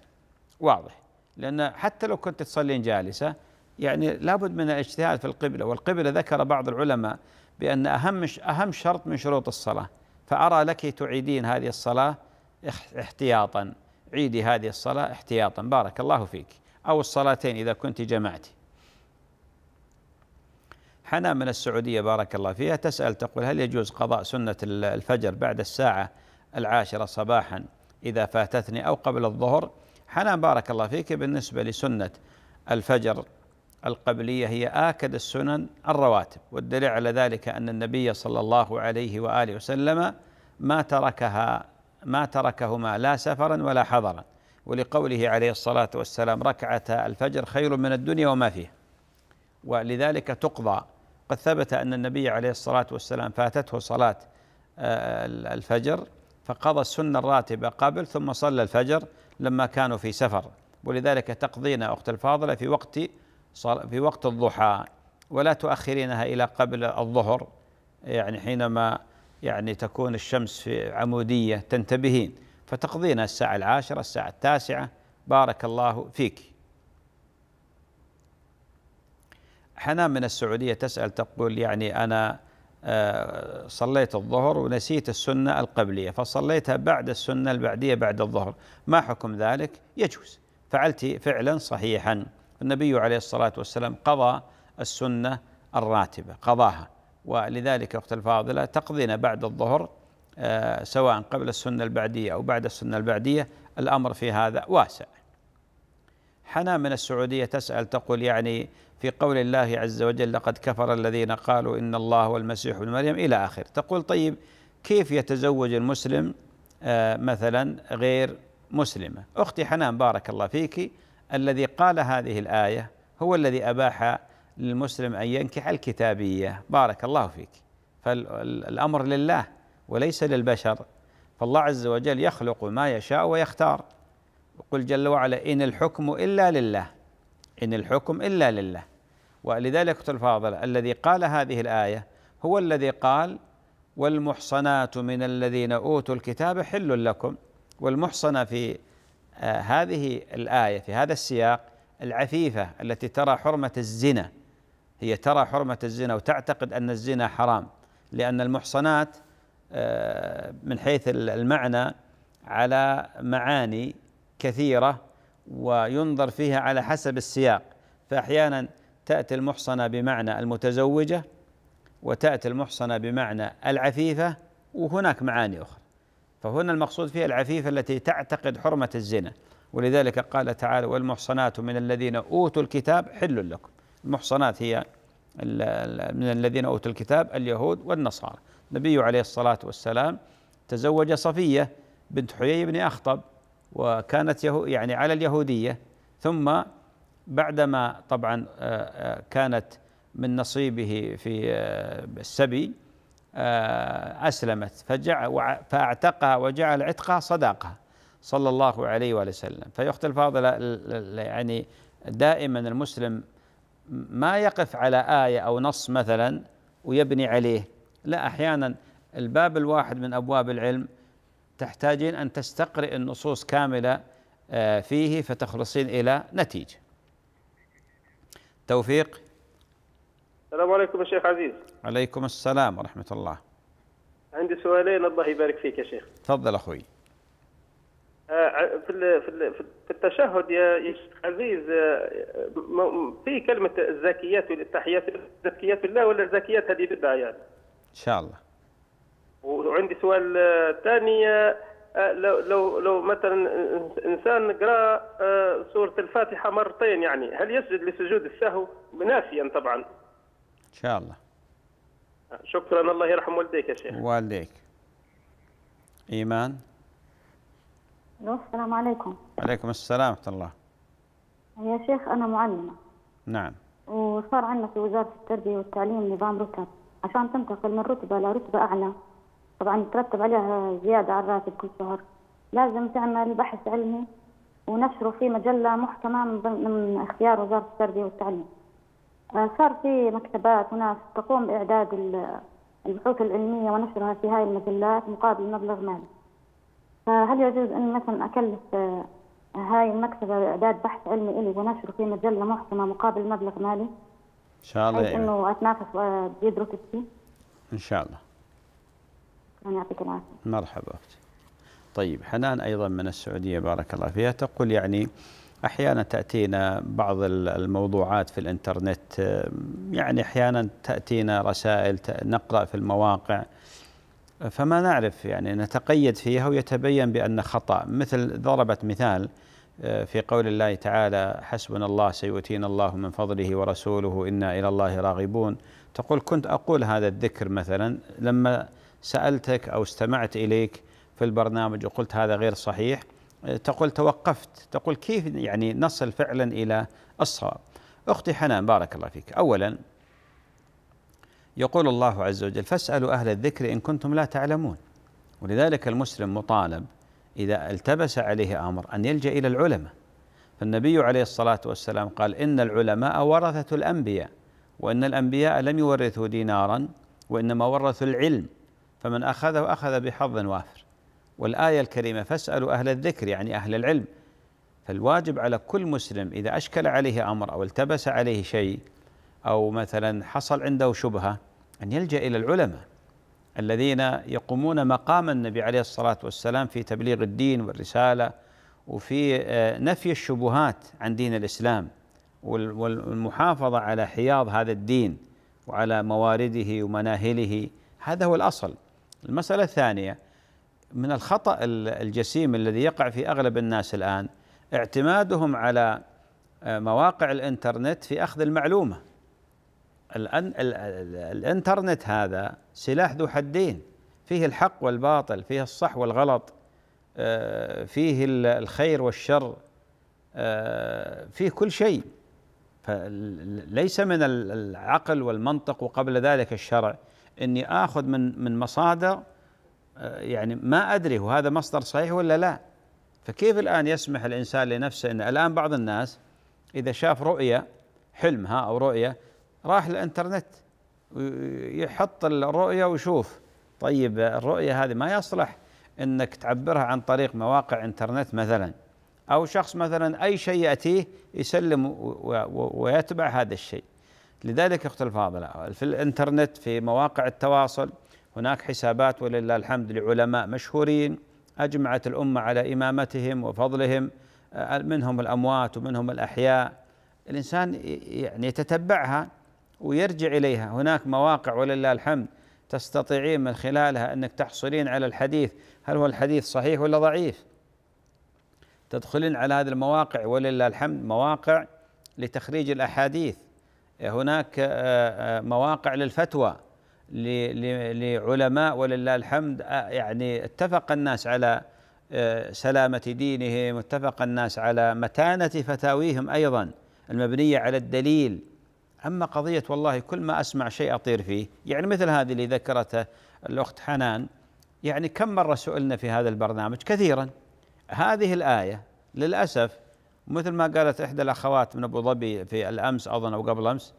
واضح لأن حتى لو كنت تصلين جالسة يعني لابد من الاجتهاد في القبلة والقبلة ذكر بعض العلماء بأن أهم أهم شرط من شروط الصلاة فأرى لك تعيدين هذه الصلاة احتياطا عيدي هذه الصلاة احتياطا بارك الله فيك أو الصلاتين إذا كنت جمعتي حنان من السعودية بارك الله فيها تسأل تقول هل يجوز قضاء سنة الفجر بعد الساعة العاشرة صباحا إذا فاتتني أو قبل الظهر حنان بارك الله فيك بالنسبة لسنة الفجر القبلية هي آكد السنن الرواتب والدليل على ذلك أن النبي صلى الله عليه وآله وسلم ما تركها ما تركهما لا سفرا ولا حضرا ولقوله عليه الصلاة والسلام ركعة الفجر خير من الدنيا وما فيها ولذلك تقضى قد ثبت أن النبي عليه الصلاة والسلام فاتته صلاة آه، الفجر فقضى السنة الراتبة قبل ثم صلى الفجر لما كانوا في سفر ولذلك تقضينا أخت الفاضلة في وقت في وقت الضحى ولا تؤخرينها إلى قبل الظهر يعني حينما يعني تكون الشمس في عمودية تنتبهين فتقضينا الساعة العاشرة الساعة التاسعة بارك الله فيك حنان من السعودية تسأل تقول يعني أنا آه، صليت الظهر ونسيت السنة القبلية فصليتها بعد السنة البعدية بعد الظهر ما حكم ذلك يجوز فعلت فعلا صحيحا النبي عليه الصلاة والسلام قضى السنة الراتبة قضاها ولذلك أخت الفاضلة تقضينا بعد الظهر آه، سواء قبل السنة البعدية أو بعد السنة البعدية الأمر في هذا واسع حنا من السعودية تسأل تقول يعني في قول الله عز وجل لقد كفر الذين قالوا إن الله والمسيح ابن مريم إلى آخر تقول طيب كيف يتزوج المسلم آه، مثلا غير مسلمة أختي حنان بارك الله فيك الذي قال هذه الآية هو الذي أباح للمسلم أن ينكح الكتابية بارك الله فيك فالأمر لله وليس للبشر فالله عز وجل يخلق ما يشاء ويختار قل جل وعلا إن الحكم إلا لله إن الحكم إلا لله ولذلك الفاضل الذي قال هذه الآية هو الذي قال والمحصنات من الذين أوتوا الكتاب حل لكم والمحصنة في آه، هذه الآية في هذا السياق العفيفة التي ترى حرمة الزنا هي ترى حرمة الزنا وتعتقد أن الزنا حرام لأن المحصنات آه، من حيث المعنى على معاني كثيرة وينظر فيها على حسب السياق فأحيانا تأتي المحصنة بمعنى المتزوجة وتأتي المحصنة بمعنى العفيفة وهناك معاني أخرى فهنا المقصود فيها العفيفة التي تعتقد حرمة الزنا ولذلك قال تعالى والمحصنات من الذين أوتوا الكتاب حل لكم المحصنات هي من الذين أوتوا الكتاب اليهود والنصارى النبي عليه الصلاة والسلام تزوج صفية بنت حيي بن أخطب وكانت يعني على اليهودية ثم بعدما طبعا آه، آه، كانت من نصيبه في آه، السبي أسلمت فأعتقها وجعل عتقها صداقة صلى الله عليه وآله وسلم فيخت الفاضل يعني دائما المسلم ما يقف على آية أو نص مثلا ويبني عليه لا أحيانا الباب الواحد من أبواب العلم تحتاجين أن تستقرئ النصوص كاملة آه، فيه فتخلصين إلى نتيجة توفيق السلام عليكم يا شيخ عزيز عليكم السلام ورحمة الله عندي سؤالين الله يبارك فيك يا شيخ تفضل أخوي آه، في في التشهد يا عزيز آه، في كلمة الزاكيات والتحيات زكيات الله ولا الزاكيات هذه بدعة يعني؟ إن شاء الله وعندي سؤال آه، ثاني آه، آه، لو لو لو مثلا انسان قرا سوره الفاتحه مرتين يعني هل يسجد لسجود السهو ناسيا طبعا ان شاء الله شكرا الله يرحم والديك يا شيخ والديك ايمان السلام عليكم وعليكم السلام ورحمه الله يا شيخ انا معلمه نعم وصار عندنا في وزاره التربيه والتعليم نظام رتب عشان تنتقل من رتبه لرتبه اعلى طبعا ترتب عليها زيادة على الراتب كل شهر لازم تعمل بحث علمي ونشره في مجلة محكمة من, اختيار وزارة التربية والتعليم آه، صار في مكتبات وناس تقوم بإعداد البحوث العلمية ونشرها في هاي المجلات مقابل مبلغ مالي فهل يجوز أن مثلا أكلف آه، هاي المكتبة بإعداد بحث علمي إلي ونشره في مجلة محكمة مقابل مبلغ مالي؟ إن شاء الله يعني. أنه أتنافس آه، بيدرس فيه؟ إن شاء الله يعطيك العافيه. مرحبا اختي. طيب حنان ايضا من السعوديه بارك الله فيها تقول يعني احيانا تاتينا بعض الموضوعات في الانترنت يعني احيانا تاتينا رسائل نقرا في المواقع فما نعرف يعني نتقيد فيها ويتبين بان خطا مثل ضربت مثال آه، في قول الله تعالى حسبنا الله سيؤتينا الله من فضله ورسوله انا الى الله راغبون تقول كنت اقول هذا الذكر مثلا لما سألتك أو استمعت إليك في البرنامج وقلت هذا غير صحيح تقول توقفت تقول كيف يعني نصل فعلا إلى الصواب أختي حنان بارك الله فيك أولا يقول الله عز وجل فاسألوا أهل الذكر إن كنتم لا تعلمون ولذلك المسلم مطالب إذا التبس عليه أمر أن يلجأ إلى العلماء فالنبي عليه الصلاة والسلام قال إن العلماء ورثة الأنبياء وإن الأنبياء لم يورثوا دينارا وإنما ورثوا العلم فمن أخذه أخذ بحظ وافر والآية الكريمة فاسألوا أهل الذكر يعني أهل العلم فالواجب على كل مسلم إذا أشكل عليه أمر أو التبس عليه شيء أو مثلا حصل عنده شبهة أن يلجأ إلى العلماء الذين يقومون مقام النبي عليه الصلاة والسلام في تبليغ الدين والرسالة وفي آه، نفي الشبهات عن دين الإسلام والمحافظة على حياض هذا الدين وعلى موارده ومناهله هذا هو الأصل المسألة الثانية من الخطأ الجسيم الذي يقع في أغلب الناس الآن اعتمادهم على آه، مواقع الإنترنت في أخذ المعلومة الإنترنت هذا سلاح ذو حدين فيه الحق والباطل فيه الصح والغلط آه، فيه الخير والشر آه، فيه كل شيء فليس من العقل والمنطق وقبل ذلك الشرع اني اخذ من من مصادر آه، يعني ما ادري هو هذا مصدر صحيح ولا لا فكيف الان يسمح الانسان لنفسه ان الان بعض الناس اذا شاف رؤيه حلم ها او رؤيه راح الانترنت يحط الرؤيه ويشوف طيب الرؤيه هذه ما يصلح انك تعبرها عن طريق مواقع انترنت مثلا او شخص مثلا اي شيء ياتيه يسلم ويتبع هذا الشيء لذلك اختي الفاضلة في الانترنت في مواقع التواصل هناك حسابات ولله الحمد لعلماء مشهورين اجمعت الامه على امامتهم وفضلهم آه، منهم الاموات ومنهم الاحياء الانسان يعني يتتبعها ويرجع اليها هناك مواقع ولله الحمد تستطيعين من خلالها انك تحصلين على الحديث هل هو الحديث صحيح ولا ضعيف تدخلين على هذه المواقع ولله الحمد مواقع لتخريج الاحاديث هناك آه، آه، مواقع للفتوى لعلماء ولله الحمد آه، يعني اتفق الناس على سلامة دينهم اتفق الناس على متانة فتاويهم أيضا المبنية على الدليل أما قضية والله كل ما أسمع شيء أطير فيه يعني مثل هذه اللي ذكرتها الأخت حنان يعني كم مرة سئلنا في هذا البرنامج كثيرا هذه الآية للأسف ومثل ما قالت إحدى الأخوات من أبو ظبي في الأمس أظن أو قبل أمس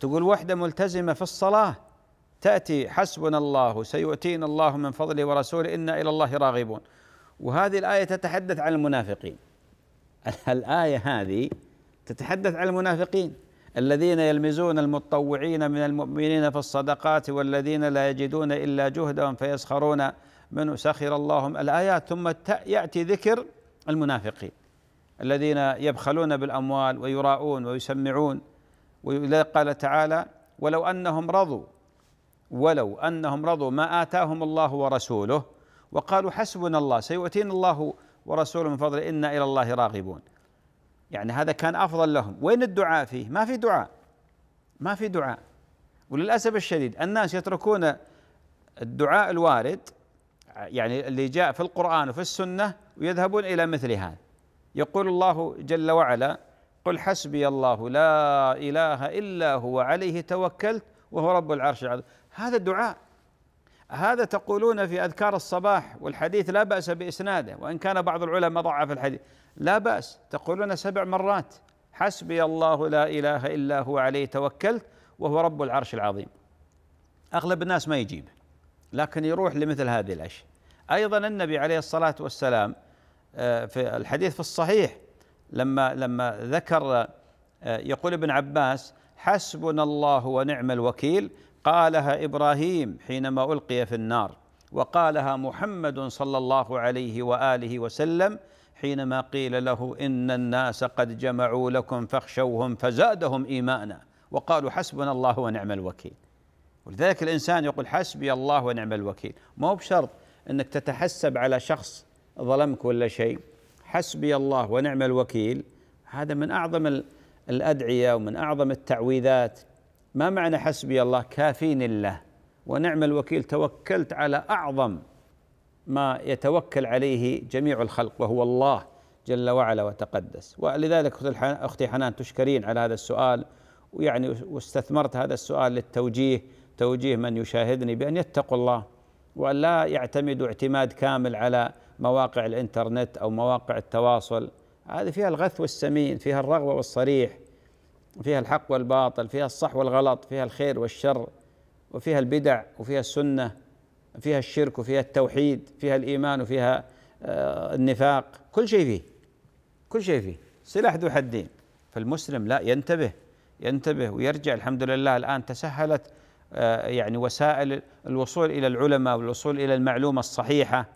تقول وحدة ملتزمة في الصلاة تأتي حسبنا الله سيؤتينا الله من فضله ورسوله إنا إلى الله راغبون وهذه الآية تتحدث عن المنافقين الآية هذه تتحدث عن المنافقين الذين يلمزون المتطوعين من المؤمنين في الصدقات والذين لا يجدون إلا جهدهم فيسخرون منه سخر الله الآيات ثم يأتي ذكر المنافقين الذين يبخلون بالأموال ويراءون ويسمعون قال تعالى ولو أنهم رضوا ولو أنهم رضوا ما آتاهم الله ورسوله وقالوا حسبنا الله سيؤتينا الله ورسوله من فضله إنا إلى الله راغبون يعني هذا كان أفضل لهم وين الدعاء فيه ما في دعاء ما في دعاء وللأسف الشديد الناس يتركون الدعاء الوارد يعني اللي جاء في القرآن وفي السنة ويذهبون إلى مثل هذا يقول الله جل وعلا قل حسبي الله لا اله الا هو عليه توكلت وهو رب العرش العظيم هذا الدعاء هذا تقولون في اذكار الصباح والحديث لا باس باسناده وان كان بعض العلماء ضعف الحديث لا باس تقولون سبع مرات حسبي الله لا اله الا هو عليه توكلت وهو رب العرش العظيم اغلب الناس ما يجيب لكن يروح لمثل هذه الاشياء ايضا النبي عليه الصلاه والسلام آه، في الحديث في الصحيح لما لما ذكر آه، يقول ابن عباس حسبنا الله ونعم الوكيل قالها ابراهيم حينما القي في النار وقالها محمد صلى الله عليه واله وسلم حينما قيل له ان الناس قد جمعوا لكم فاخشوهم فزادهم ايمانا وقالوا حسبنا الله ونعم الوكيل ولذلك الانسان يقول حسبي الله ونعم الوكيل ما هو بشرط انك تتحسب على شخص ظلمك ولا شيء حسبي الله ونعم الوكيل هذا من أعظم الأدعية ومن أعظم التعويذات ما معنى حسبي الله كافيني الله ونعم الوكيل توكلت على أعظم ما يتوكل عليه جميع الخلق وهو الله جل وعلا وتقدس ولذلك أختي حنان تشكرين على هذا السؤال ويعني واستثمرت هذا السؤال للتوجيه توجيه من يشاهدني بأن يتقوا الله وأن لا يعتمدوا اعتماد كامل على مواقع الانترنت او مواقع التواصل هذه فيها الغث والسمين فيها الرغوه والصريح فيها الحق والباطل فيها الصح والغلط فيها الخير والشر وفيها البدع وفيها السنه فيها الشرك وفيها التوحيد فيها الايمان وفيها آه، النفاق كل شيء فيه كل شيء فيه سلاح ذو حدين فالمسلم لا ينتبه ينتبه ويرجع الحمد لله الان تسهلت آه، يعني وسائل الوصول الى العلماء والوصول الى المعلومه الصحيحه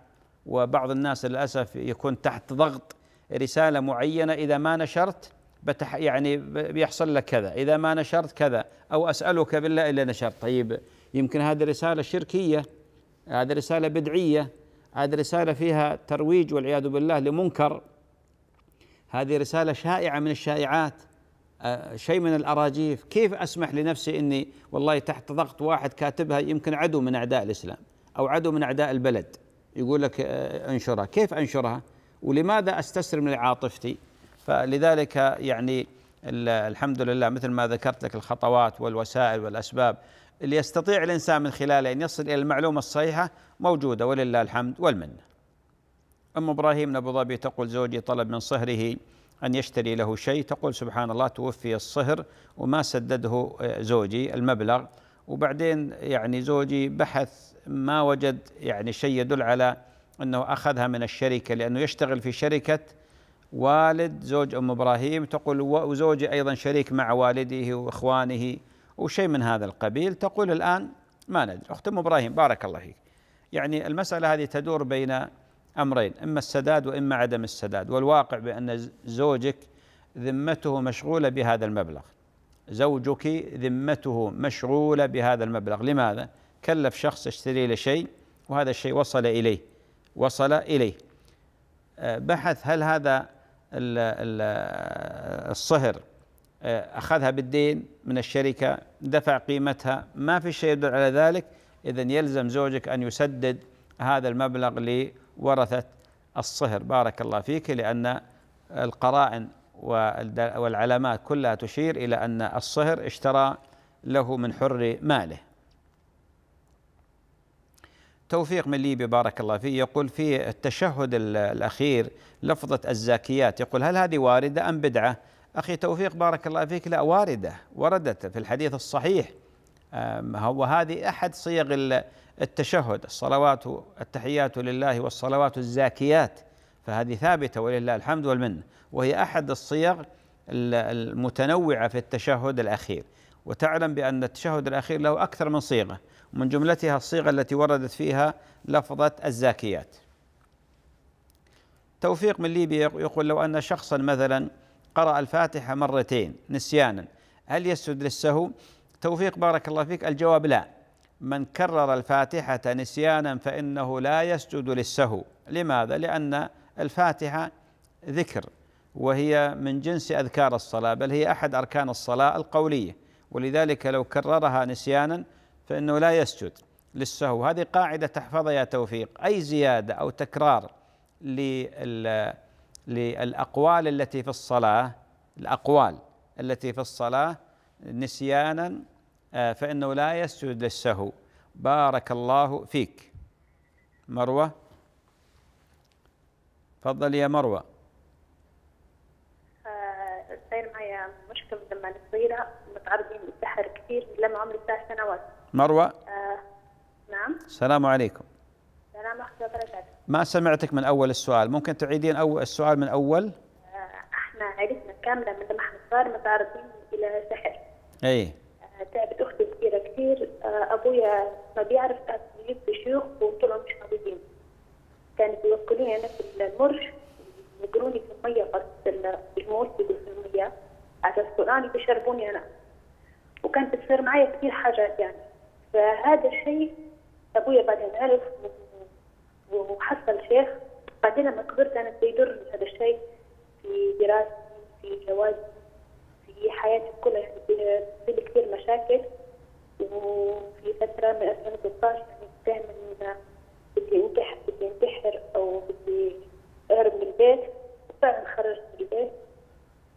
وبعض الناس للاسف يكون تحت ضغط رساله معينه اذا ما نشرت بتح يعني بيحصل لك كذا اذا ما نشرت كذا او اسالك بالله الا نشرت طيب يمكن هذه رساله شركيه هذه رساله بدعيه هذه رساله فيها ترويج والعياذ بالله لمنكر هذه رساله شائعه من الشائعات آه، شيء من الاراجيف كيف اسمح لنفسي اني والله تحت ضغط واحد كاتبها يمكن عدو من اعداء الاسلام او عدو من اعداء البلد يقول لك انشرها كيف انشرها ولماذا استسلم لعاطفتي فلذلك يعني الحمد لله مثل ما ذكرت لك الخطوات والوسائل والاسباب اللي يستطيع الانسان من خلالها ان يصل الى المعلومه الصحيحه موجوده ولله الحمد والمنه. ام ابراهيم من ابو ظبي تقول زوجي طلب من صهره ان يشتري له شيء تقول سبحان الله توفي الصهر وما سدده زوجي المبلغ وبعدين يعني زوجي بحث ما وجد يعني شيء يدل على انه اخذها من الشركه لانه يشتغل في شركه والد زوج ام ابراهيم تقول وزوجي ايضا شريك مع والده واخوانه وشيء من هذا القبيل تقول الان ما ندري اخت ام ابراهيم بارك الله فيك يعني المساله هذه تدور بين امرين اما السداد واما عدم السداد والواقع بان زوجك ذمته مشغوله بهذا المبلغ زوجك ذمته مشغولة بهذا المبلغ لماذا؟ كلف شخص يشتري له شيء وهذا الشيء وصل إليه وصل إليه آه، بحث هل هذا الصهر آه، أخذها بالدين من الشركة دفع قيمتها ما في شيء يدل على ذلك إذا يلزم زوجك أن يسدد هذا المبلغ لورثة الصهر بارك الله فيك لأن القرائن والعلامات كلها تشير إلى أن الصهر اشترى له من حر ماله توفيق من ليبي بارك الله فيه يقول في التشهد الأخير لفظة الزاكيات يقول هل هذه واردة أم بدعة أخي توفيق بارك الله فيك لا واردة وردت في الحديث الصحيح هو هذه أحد صيغ التشهد الصلوات التحيات لله والصلوات الزاكيات فهذه ثابته ولله الحمد والمنه وهي احد الصيغ المتنوعه في التشهد الاخير وتعلم بان التشهد الاخير له اكثر من صيغه من جملتها الصيغه التي وردت فيها لفظه الزاكيات توفيق من ليبيا يقول لو ان شخصا مثلا قرأ الفاتحة مرتين نسيانا هل يسجد للسهو؟ توفيق بارك الله فيك الجواب لا من كرر الفاتحة نسيانا فإنه لا يسجد للسهو لماذا؟ لأن الفاتحة ذكر وهي من جنس أذكار الصلاة بل هي أحد أركان الصلاة القولية ولذلك لو كررها نسيانا فإنه لا يسجد للسهو هذه قاعدة تحفظها يا توفيق أي زيادة أو تكرار للأقوال التي في الصلاة الأقوال التي في الصلاة نسيانا آه، فإنه لا يسجد للسهو بارك الله فيك مروه تفضلي يا مروه صاير آه، معي مشكله لما صغيره متعرضين للسحر كثير لما عمري تسع سنوات مروه آه نعم السلام عليكم السلام ورحمه الله وبركاته ما سمعتك من اول السؤال ممكن تعيدين اول السؤال من اول آه، احنا عائلتنا كامله من لما احنا صغار متعرضين الى سحر اي آه، تعبت اختي كثيره كثير ابويا ما بيعرف كان يجيب شيوخ وطلعوا مش موجودين كانوا بيوكلوني انا في المرج يقروني في الميه قصد الموت في الميه على السوداني بيشربوني انا وكانت تصير معي كثير حاجات يعني فهذا الشيء ابويا بعدين عرف وحصل شيخ بعدين لما كبرت انا بيدر هذا الشيء في دراستي في جوازي في حياتي كلها يعني في كثير مشاكل وفي فترة من 2016 يعني دائما بدي انتحر بدي انتحر او بدي اهرب من البيت فعلا خرجت من البيت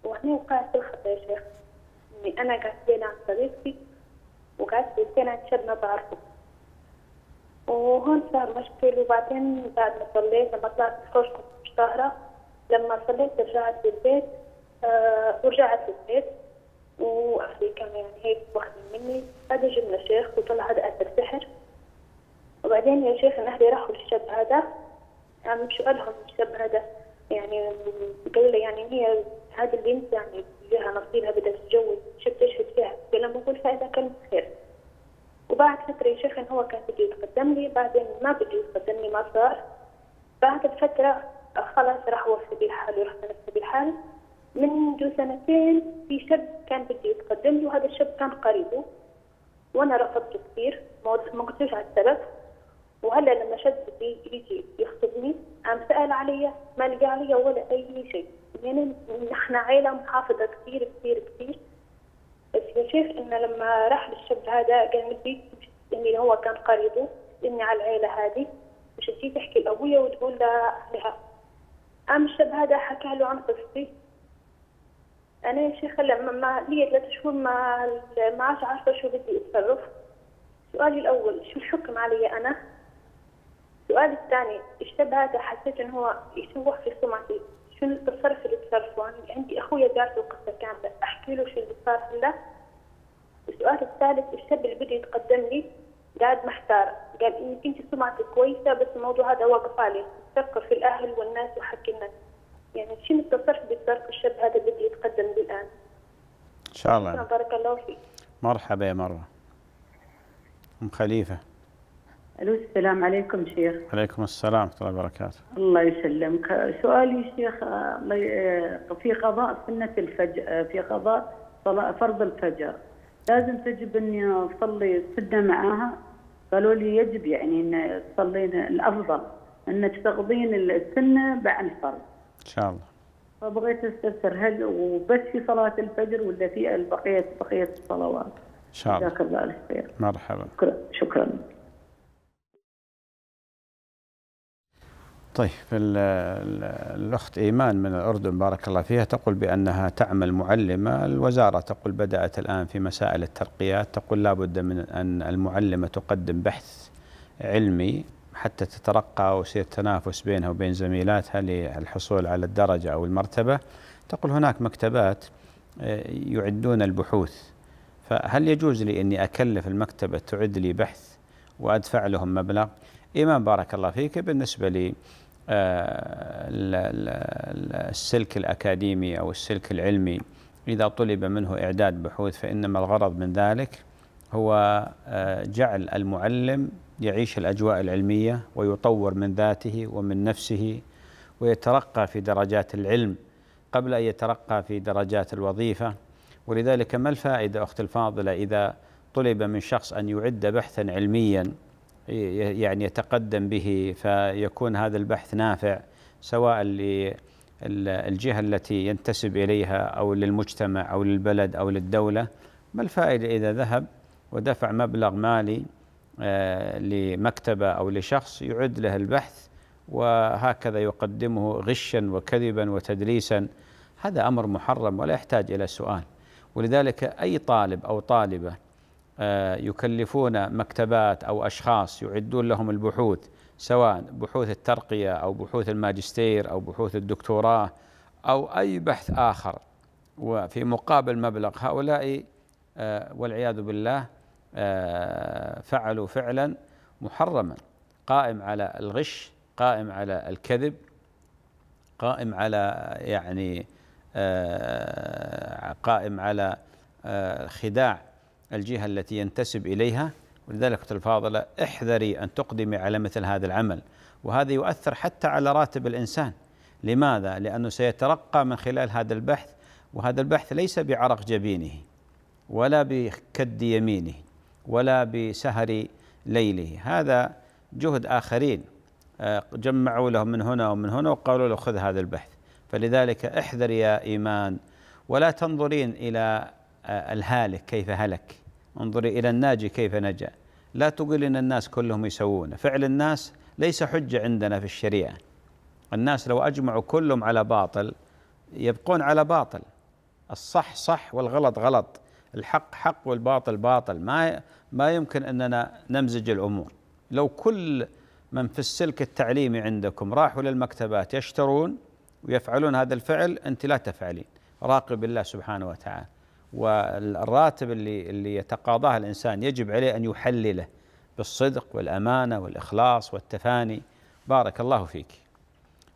وهنا وقعت الخطا يا شيخ اني انا قعدت بين عن صديقتي وقعدت بين عن شاب ما بعرفه وهون صار مشكل وبعدين بعد ما صليت لما طلعت الحوش كنت طاهرة لما صليت رجعت للبيت آه ورجعت للبيت وأخي كان يعني هيك واخد مني بعدين يا شيخ أهلي راحوا للشاب هذا يعني شو لهم الشاب هذا يعني قالوا له يعني هي هذه البنت يعني لها نصيبها بدها تتجوز شفت ايش فيها قال لهم موجود فإذا كان خير وبعد فترة يا شيخ ان هو كان بده يتقدم لي بعدين ما بده يتقدم لي ما صار بعد فترة خلاص راح هو في وراح تنفس بالحال في من جو سنتين في شاب كان بده يتقدم لي وهذا الشاب كان قريبه وانا رفضته كثير ما قلتلوش على السبب وهلا لما شد يجي يخطبني قام سال علي ما لقى علي ولا اي شيء يعني نحن عائله محافظه كثير كثير كثير بس يا شيخ انه لما راح للشاب هذا قال لي اني هو كان قريبه اني على العيله هذه مش تجي تحكي لابويا وتقول لاهلها قام الشاب هذا حكى له عن قصتي انا يا شيخ لما ما لي ثلاث شهور ما ما عادش عارفه شو بدي اتصرف سؤالي الاول شو الحكم علي انا السؤال الثاني اشتبه هذا حسيت انه هو يشوه في سمعتي شو التصرف اللي تصرفه يعني عندي اخويا دارت القصه كامله احكي له شو اللي صار له السؤال الثالث الشاب اللي بده يتقدم لي قاعد محتار قال اني كنت سمعتي كويسه بس الموضوع هذا واقف علي تفكر في الاهل والناس وحكي الناس يعني شنو التصرف اللي الشاب هذا بده يتقدم لي الان ان شاء الله بارك الله فيك مرحبا يا مروه ام خليفه الو السلام عليكم شيخ. عليكم السلام ورحمه الله وبركاته. الله يسلمك، سؤالي شيخ آه، في قضاء سنه الفجر آه، في قضاء فرض الفجر لازم تجب اني اصلي سنه معاها قالوا لي يجب يعني ان تصلين الافضل انك تقضين السنه بعد الفرض. ان شاء الله. فبغيت استفسر هل وبس في صلاه الفجر ولا في بقيه بقيه الصلوات؟ ان شاء الله. جزاك الله خير. مرحبا. شكرا شكرا. طيب الأخت إيمان من الأردن بارك الله فيها تقول بأنها تعمل معلمة الوزارة تقول بدأت الآن في مسائل الترقيات تقول لابد من أن المعلمة تقدم بحث علمي حتى تترقى ويصير تنافس بينها وبين زميلاتها للحصول على الدرجة أو المرتبة تقول هناك مكتبات آه، يعدون البحوث فهل يجوز لي أني أكلف المكتبة تعد لي بحث وأدفع لهم مبلغ إيمان بارك الله فيك بالنسبة لي آه، السلك الأكاديمي أو السلك العلمي إذا طلب منه إعداد بحوث فإنما الغرض من ذلك هو آه، جعل المعلم يعيش الأجواء العلمية ويطور من ذاته ومن نفسه ويترقى في درجات العلم قبل أن يترقى في درجات الوظيفة ولذلك ما الفائدة أخت الفاضلة إذا طلب من شخص أن يعد بحثا علميا يعني يتقدم به فيكون هذا البحث نافع سواء للجهة التي ينتسب إليها أو للمجتمع أو للبلد أو للدولة ما الفائدة إذا ذهب ودفع مبلغ مالي آه، لمكتبة أو لشخص يعد له البحث وهكذا يقدمه غشا وكذبا وتدليسا هذا أمر محرم ولا يحتاج إلى سؤال ولذلك أي طالب أو طالبة آه، يكلفون مكتبات او اشخاص يعدون لهم البحوث سواء بحوث الترقيه او بحوث الماجستير او بحوث الدكتوراه او اي بحث اخر وفي مقابل مبلغ هؤلاء آه، والعياذ بالله آه، فعلوا فعلا محرما قائم على الغش قائم على الكذب قائم على يعني قائم على خداع الجهة التي ينتسب إليها ولذلك أختي الفاضلة احذري أن تقدمي على مثل هذا العمل وهذا يؤثر حتى على راتب الإنسان لماذا؟ لأنه سيترقى من خلال هذا البحث وهذا البحث ليس بعرق جبينه ولا بكد يمينه ولا بسهر ليله هذا جهد آخرين آه، جمعوا له من هنا ومن هنا وقالوا له خذ هذا البحث فلذلك احذر يا إيمان ولا تنظرين إلى الهالك كيف هلك انظري إلى الناجي كيف نجا لا تقول إن الناس كلهم يسوون فعل الناس ليس حجة عندنا في الشريعة الناس لو أجمعوا كلهم على باطل يبقون على باطل الصح صح والغلط غلط الحق حق والباطل باطل ما ما يمكن اننا نمزج الامور لو كل من في السلك التعليمي عندكم راحوا للمكتبات يشترون ويفعلون هذا الفعل انت لا تفعلين راقب الله سبحانه وتعالى والراتب اللي اللي يتقاضاه الانسان يجب عليه ان يحلله بالصدق والامانه والاخلاص والتفاني بارك الله فيك.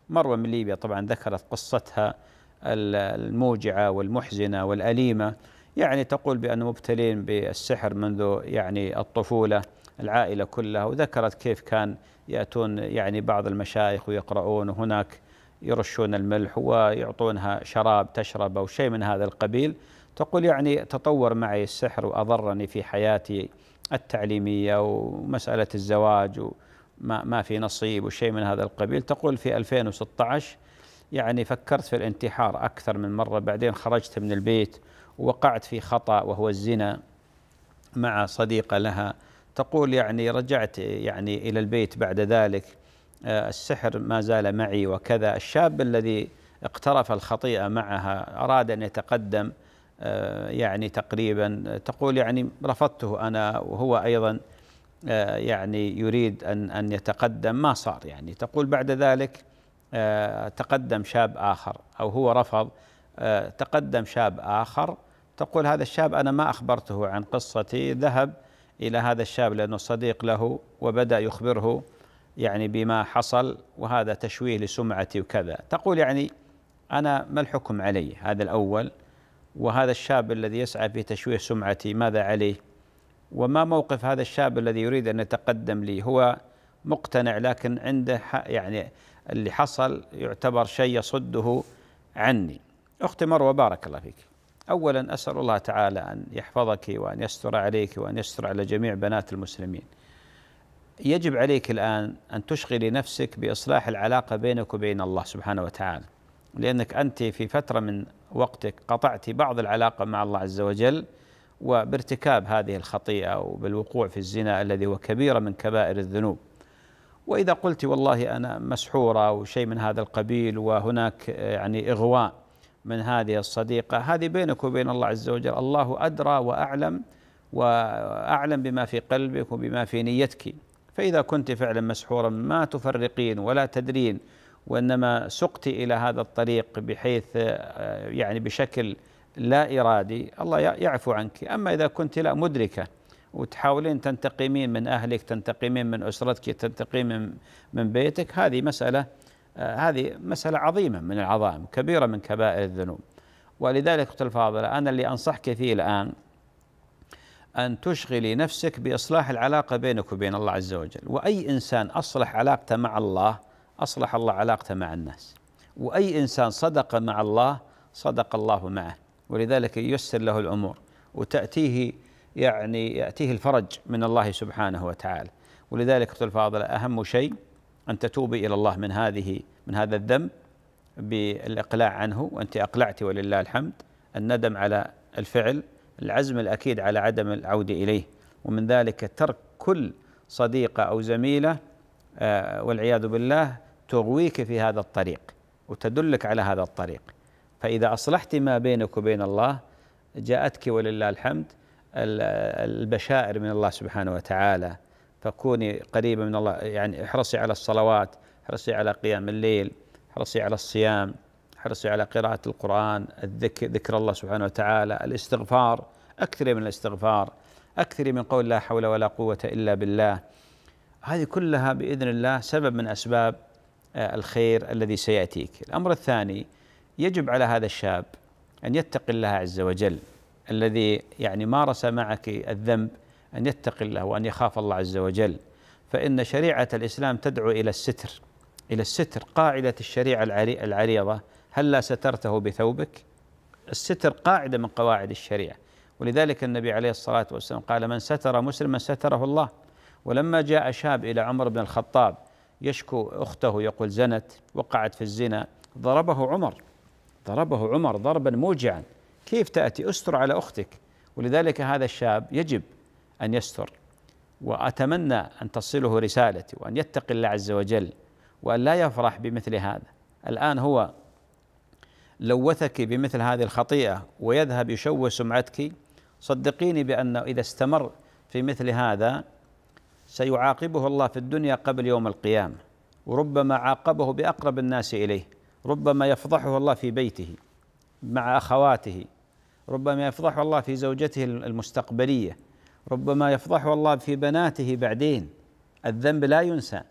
مروه من ليبيا طبعا ذكرت قصتها الموجعه والمحزنه والاليمه يعني تقول بان مبتلين بالسحر منذ يعني الطفوله العائله كلها وذكرت كيف كان ياتون يعني بعض المشايخ ويقرؤون وهناك يرشون الملح ويعطونها شراب تشرب او شيء من هذا القبيل تقول يعني تطور معي السحر وأضرني في حياتي التعليمية ومسألة الزواج وما ما في نصيب وشيء من هذا القبيل تقول في 2016 يعني فكرت في الانتحار أكثر من مرة بعدين خرجت من البيت ووقعت في خطأ وهو الزنا مع صديقة لها تقول يعني رجعت يعني إلى البيت بعد ذلك آه، السحر ما زال معي وكذا الشاب الذي اقترف الخطيئة معها أراد أن يتقدم آه، يعني تقريبا تقول يعني رفضته أنا وهو أيضا آه، يعني يريد أن أن يتقدم ما صار يعني تقول بعد ذلك آه، تقدم شاب آخر أو هو رفض تقدم شاب آخر تقول هذا الشاب أنا ما أخبرته عن قصتي ذهب إلى هذا الشاب لأنه صديق له وبدأ يخبره يعني بما حصل وهذا تشويه لسمعتي وكذا تقول يعني أنا ما الحكم علي هذا الأول وهذا الشاب الذي يسعى في تشويه سمعتي ماذا عليه وما موقف هذا الشاب الذي يريد أن يتقدم لي هو مقتنع لكن عنده يعني اللي حصل يعتبر شيء يصده عني أختي مروة بارك الله فيك أولا أسأل الله تعالى أن يحفظك وأن يستر عليك وأن يستر على جميع بنات المسلمين يجب عليك الآن أن تشغلي نفسك بإصلاح العلاقة بينك وبين الله سبحانه وتعالى لأنك أنت في فترة من وقتك قطعت بعض العلاقة مع الله عز وجل وبارتكاب هذه الخطيئة وبالوقوع في الزنا الذي هو كبيرة من كبائر الذنوب وإذا قلت والله أنا مسحورة أو شيء من هذا القبيل وهناك يعني إغواء من هذه الصديقة هذه بينك وبين الله عز وجل الله أدرى وأعلم وأعلم بما في قلبك وبما في نيتك فإذا كنت فعلا مسحورا ما تفرقين ولا تدرين وانما سقت الى هذا الطريق بحيث آه، يعني بشكل لا ارادي الله يعفو عنك اما اذا كنت لا مدركه وتحاولين تنتقمين من اهلك تنتقمين من اسرتك تنتقمين من بيتك هذه مساله آه، هذه مساله عظيمه من العظائم كبيره من كبائر الذنوب ولذلك اختي الفاضله انا اللي انصحك فيه الان أن تشغلي نفسك بإصلاح العلاقة بينك وبين الله عز وجل وأي إنسان أصلح علاقته مع الله أصلح الله علاقته مع الناس وأي إنسان صدق مع الله صدق الله معه ولذلك ييسر له الأمور وتأتيه يعني يأتيه الفرج من الله سبحانه وتعالى ولذلك أخت الفاضلة أهم شيء أن تتوبي إلى الله من هذه من هذا الذنب بالإقلاع عنه وأنت أقلعت ولله الحمد الندم على الفعل العزم الأكيد على عدم العودة إليه ومن ذلك ترك كل صديقة أو زميلة آه، والعياذ بالله تغويك في هذا الطريق وتدلك على هذا الطريق فإذا أصلحت ما بينك وبين الله جاءتك ولله الحمد البشائر من الله سبحانه وتعالى فكوني قريبة من الله يعني احرصي على الصلوات احرصي على قيام الليل احرصي على الصيام احرصي على قراءة القرآن الذكر ذكر الله سبحانه وتعالى الاستغفار أكثري من الاستغفار أكثري من قول لا حول ولا قوة إلا بالله هذه كلها بإذن الله سبب من أسباب آه، الخير الذي سياتيك. الامر الثاني يجب على هذا الشاب ان يتقي الله عز وجل الذي يعني مارس معك الذنب ان يتقي الله وان يخاف الله عز وجل فان شريعه الاسلام تدعو الى الستر الى الستر قاعده الشريعه العريضه هلا لا سترته بثوبك؟ الستر قاعده من قواعد الشريعه ولذلك النبي عليه الصلاه والسلام قال من ستر مسلما ستره الله ولما جاء شاب الى عمر بن الخطاب يشكو أخته يقول زنت وقعت في الزنا ضربه عمر ضربه عمر ضربا موجعا كيف تأتي أستر على أختك ولذلك هذا الشاب يجب أن يستر وأتمنى أن تصله رسالتي وأن يتقي الله عز وجل وأن لا يفرح بمثل هذا الآن هو لوثك بمثل هذه الخطيئة ويذهب يشوه سمعتك صدقيني بأنه إذا استمر في مثل هذا سيعاقبه الله في الدنيا قبل يوم القيامه وربما عاقبه باقرب الناس اليه ربما يفضحه الله في بيته مع اخواته ربما يفضحه الله في زوجته المستقبليه ربما يفضحه الله في بناته بعدين الذنب لا ينسى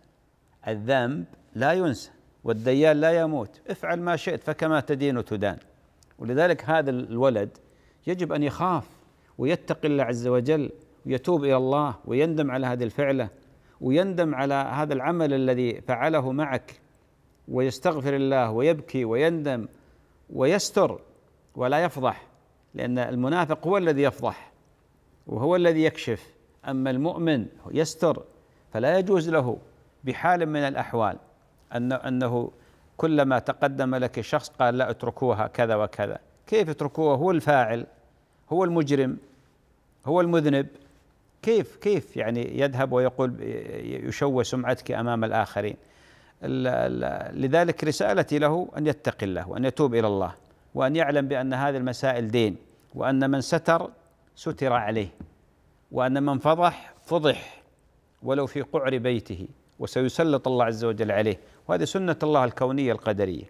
الذنب لا ينسى والديان لا يموت افعل ما شئت فكما تدين تدان ولذلك هذا الولد يجب ان يخاف ويتقي الله عز وجل يتوب الى الله ويندم على هذه الفعله ويندم على هذا العمل الذي فعله معك ويستغفر الله ويبكي ويندم ويستر ولا يفضح لان المنافق هو الذي يفضح وهو الذي يكشف اما المؤمن يستر فلا يجوز له بحال من الاحوال انه انه كلما تقدم لك شخص قال لا اتركوها كذا وكذا كيف اتركوها هو الفاعل هو المجرم هو المذنب كيف كيف يعني يذهب ويقول يشوه سمعتك امام الاخرين لذلك رسالتي له ان يتقي الله وان يتوب الى الله وان يعلم بان هذه المسائل دين وان من ستر ستر عليه وان من فضح فضح ولو في قعر بيته وسيسلط الله عز وجل عليه وهذه سنه الله الكونيه القدريه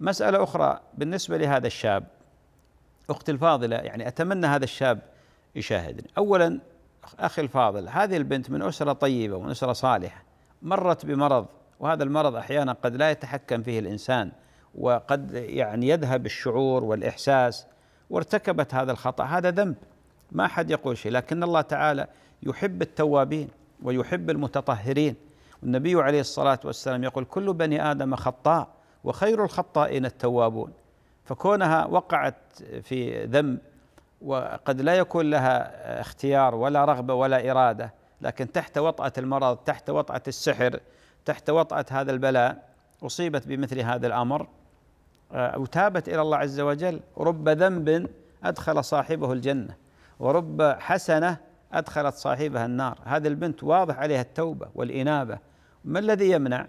مساله اخرى بالنسبه لهذا الشاب اختي الفاضله يعني اتمنى هذا الشاب يشاهدني اولا أخي الفاضل هذه البنت من أسرة طيبة ومن أسرة صالحة مرت بمرض وهذا المرض أحيانا قد لا يتحكم فيه الإنسان وقد يعني يذهب الشعور والإحساس وارتكبت هذا الخطأ هذا ذنب ما حد يقول شيء لكن الله تعالى يحب التوابين ويحب المتطهرين والنبي عليه الصلاة والسلام يقول كل بني آدم خطاء وخير الخطائين التوابون فكونها وقعت في ذنب وقد لا يكون لها اختيار ولا رغبه ولا اراده لكن تحت وطأة المرض تحت وطأة السحر تحت وطأة هذا البلاء أصيبت بمثل هذا الأمر آه، وتابت إلى الله عز وجل رب ذنب أدخل صاحبه الجنة ورب حسنة أدخلت صاحبها النار هذه البنت واضح عليها التوبة والإنابة ما الذي يمنع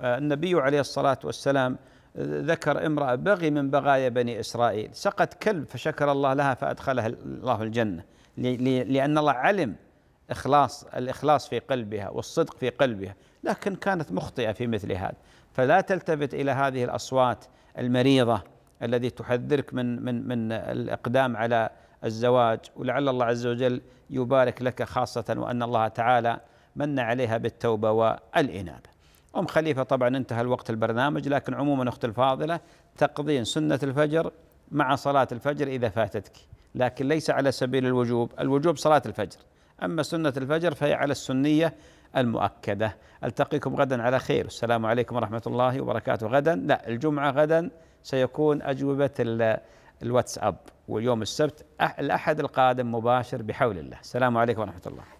آه، النبي عليه الصلاة والسلام ذكر امرأة بغي من بغايا بني إسرائيل سقت كلب فشكر الله لها فأدخلها الله الجنة لأن الله علم إخلاص الإخلاص في قلبها والصدق في قلبها لكن كانت مخطئة في مثل هذا فلا تلتفت إلى هذه الأصوات المريضة التي تحذرك من من من الإقدام على الزواج ولعل الله عز وجل يبارك لك خاصة وأن الله تعالى من عليها بالتوبة والإنابة أم خليفة طبعا انتهى الوقت البرنامج لكن عموما أخت الفاضلة تقضين سنة الفجر مع صلاة الفجر إذا فاتتك لكن ليس على سبيل الوجوب الوجوب صلاة الفجر أما سنة الفجر فهي على السنية المؤكدة ألتقيكم غدا على خير السلام عليكم ورحمة الله وبركاته غدا لا الجمعة غدا سيكون أجوبة الواتساب واليوم السبت الأحد القادم مباشر بحول الله السلام عليكم ورحمة الله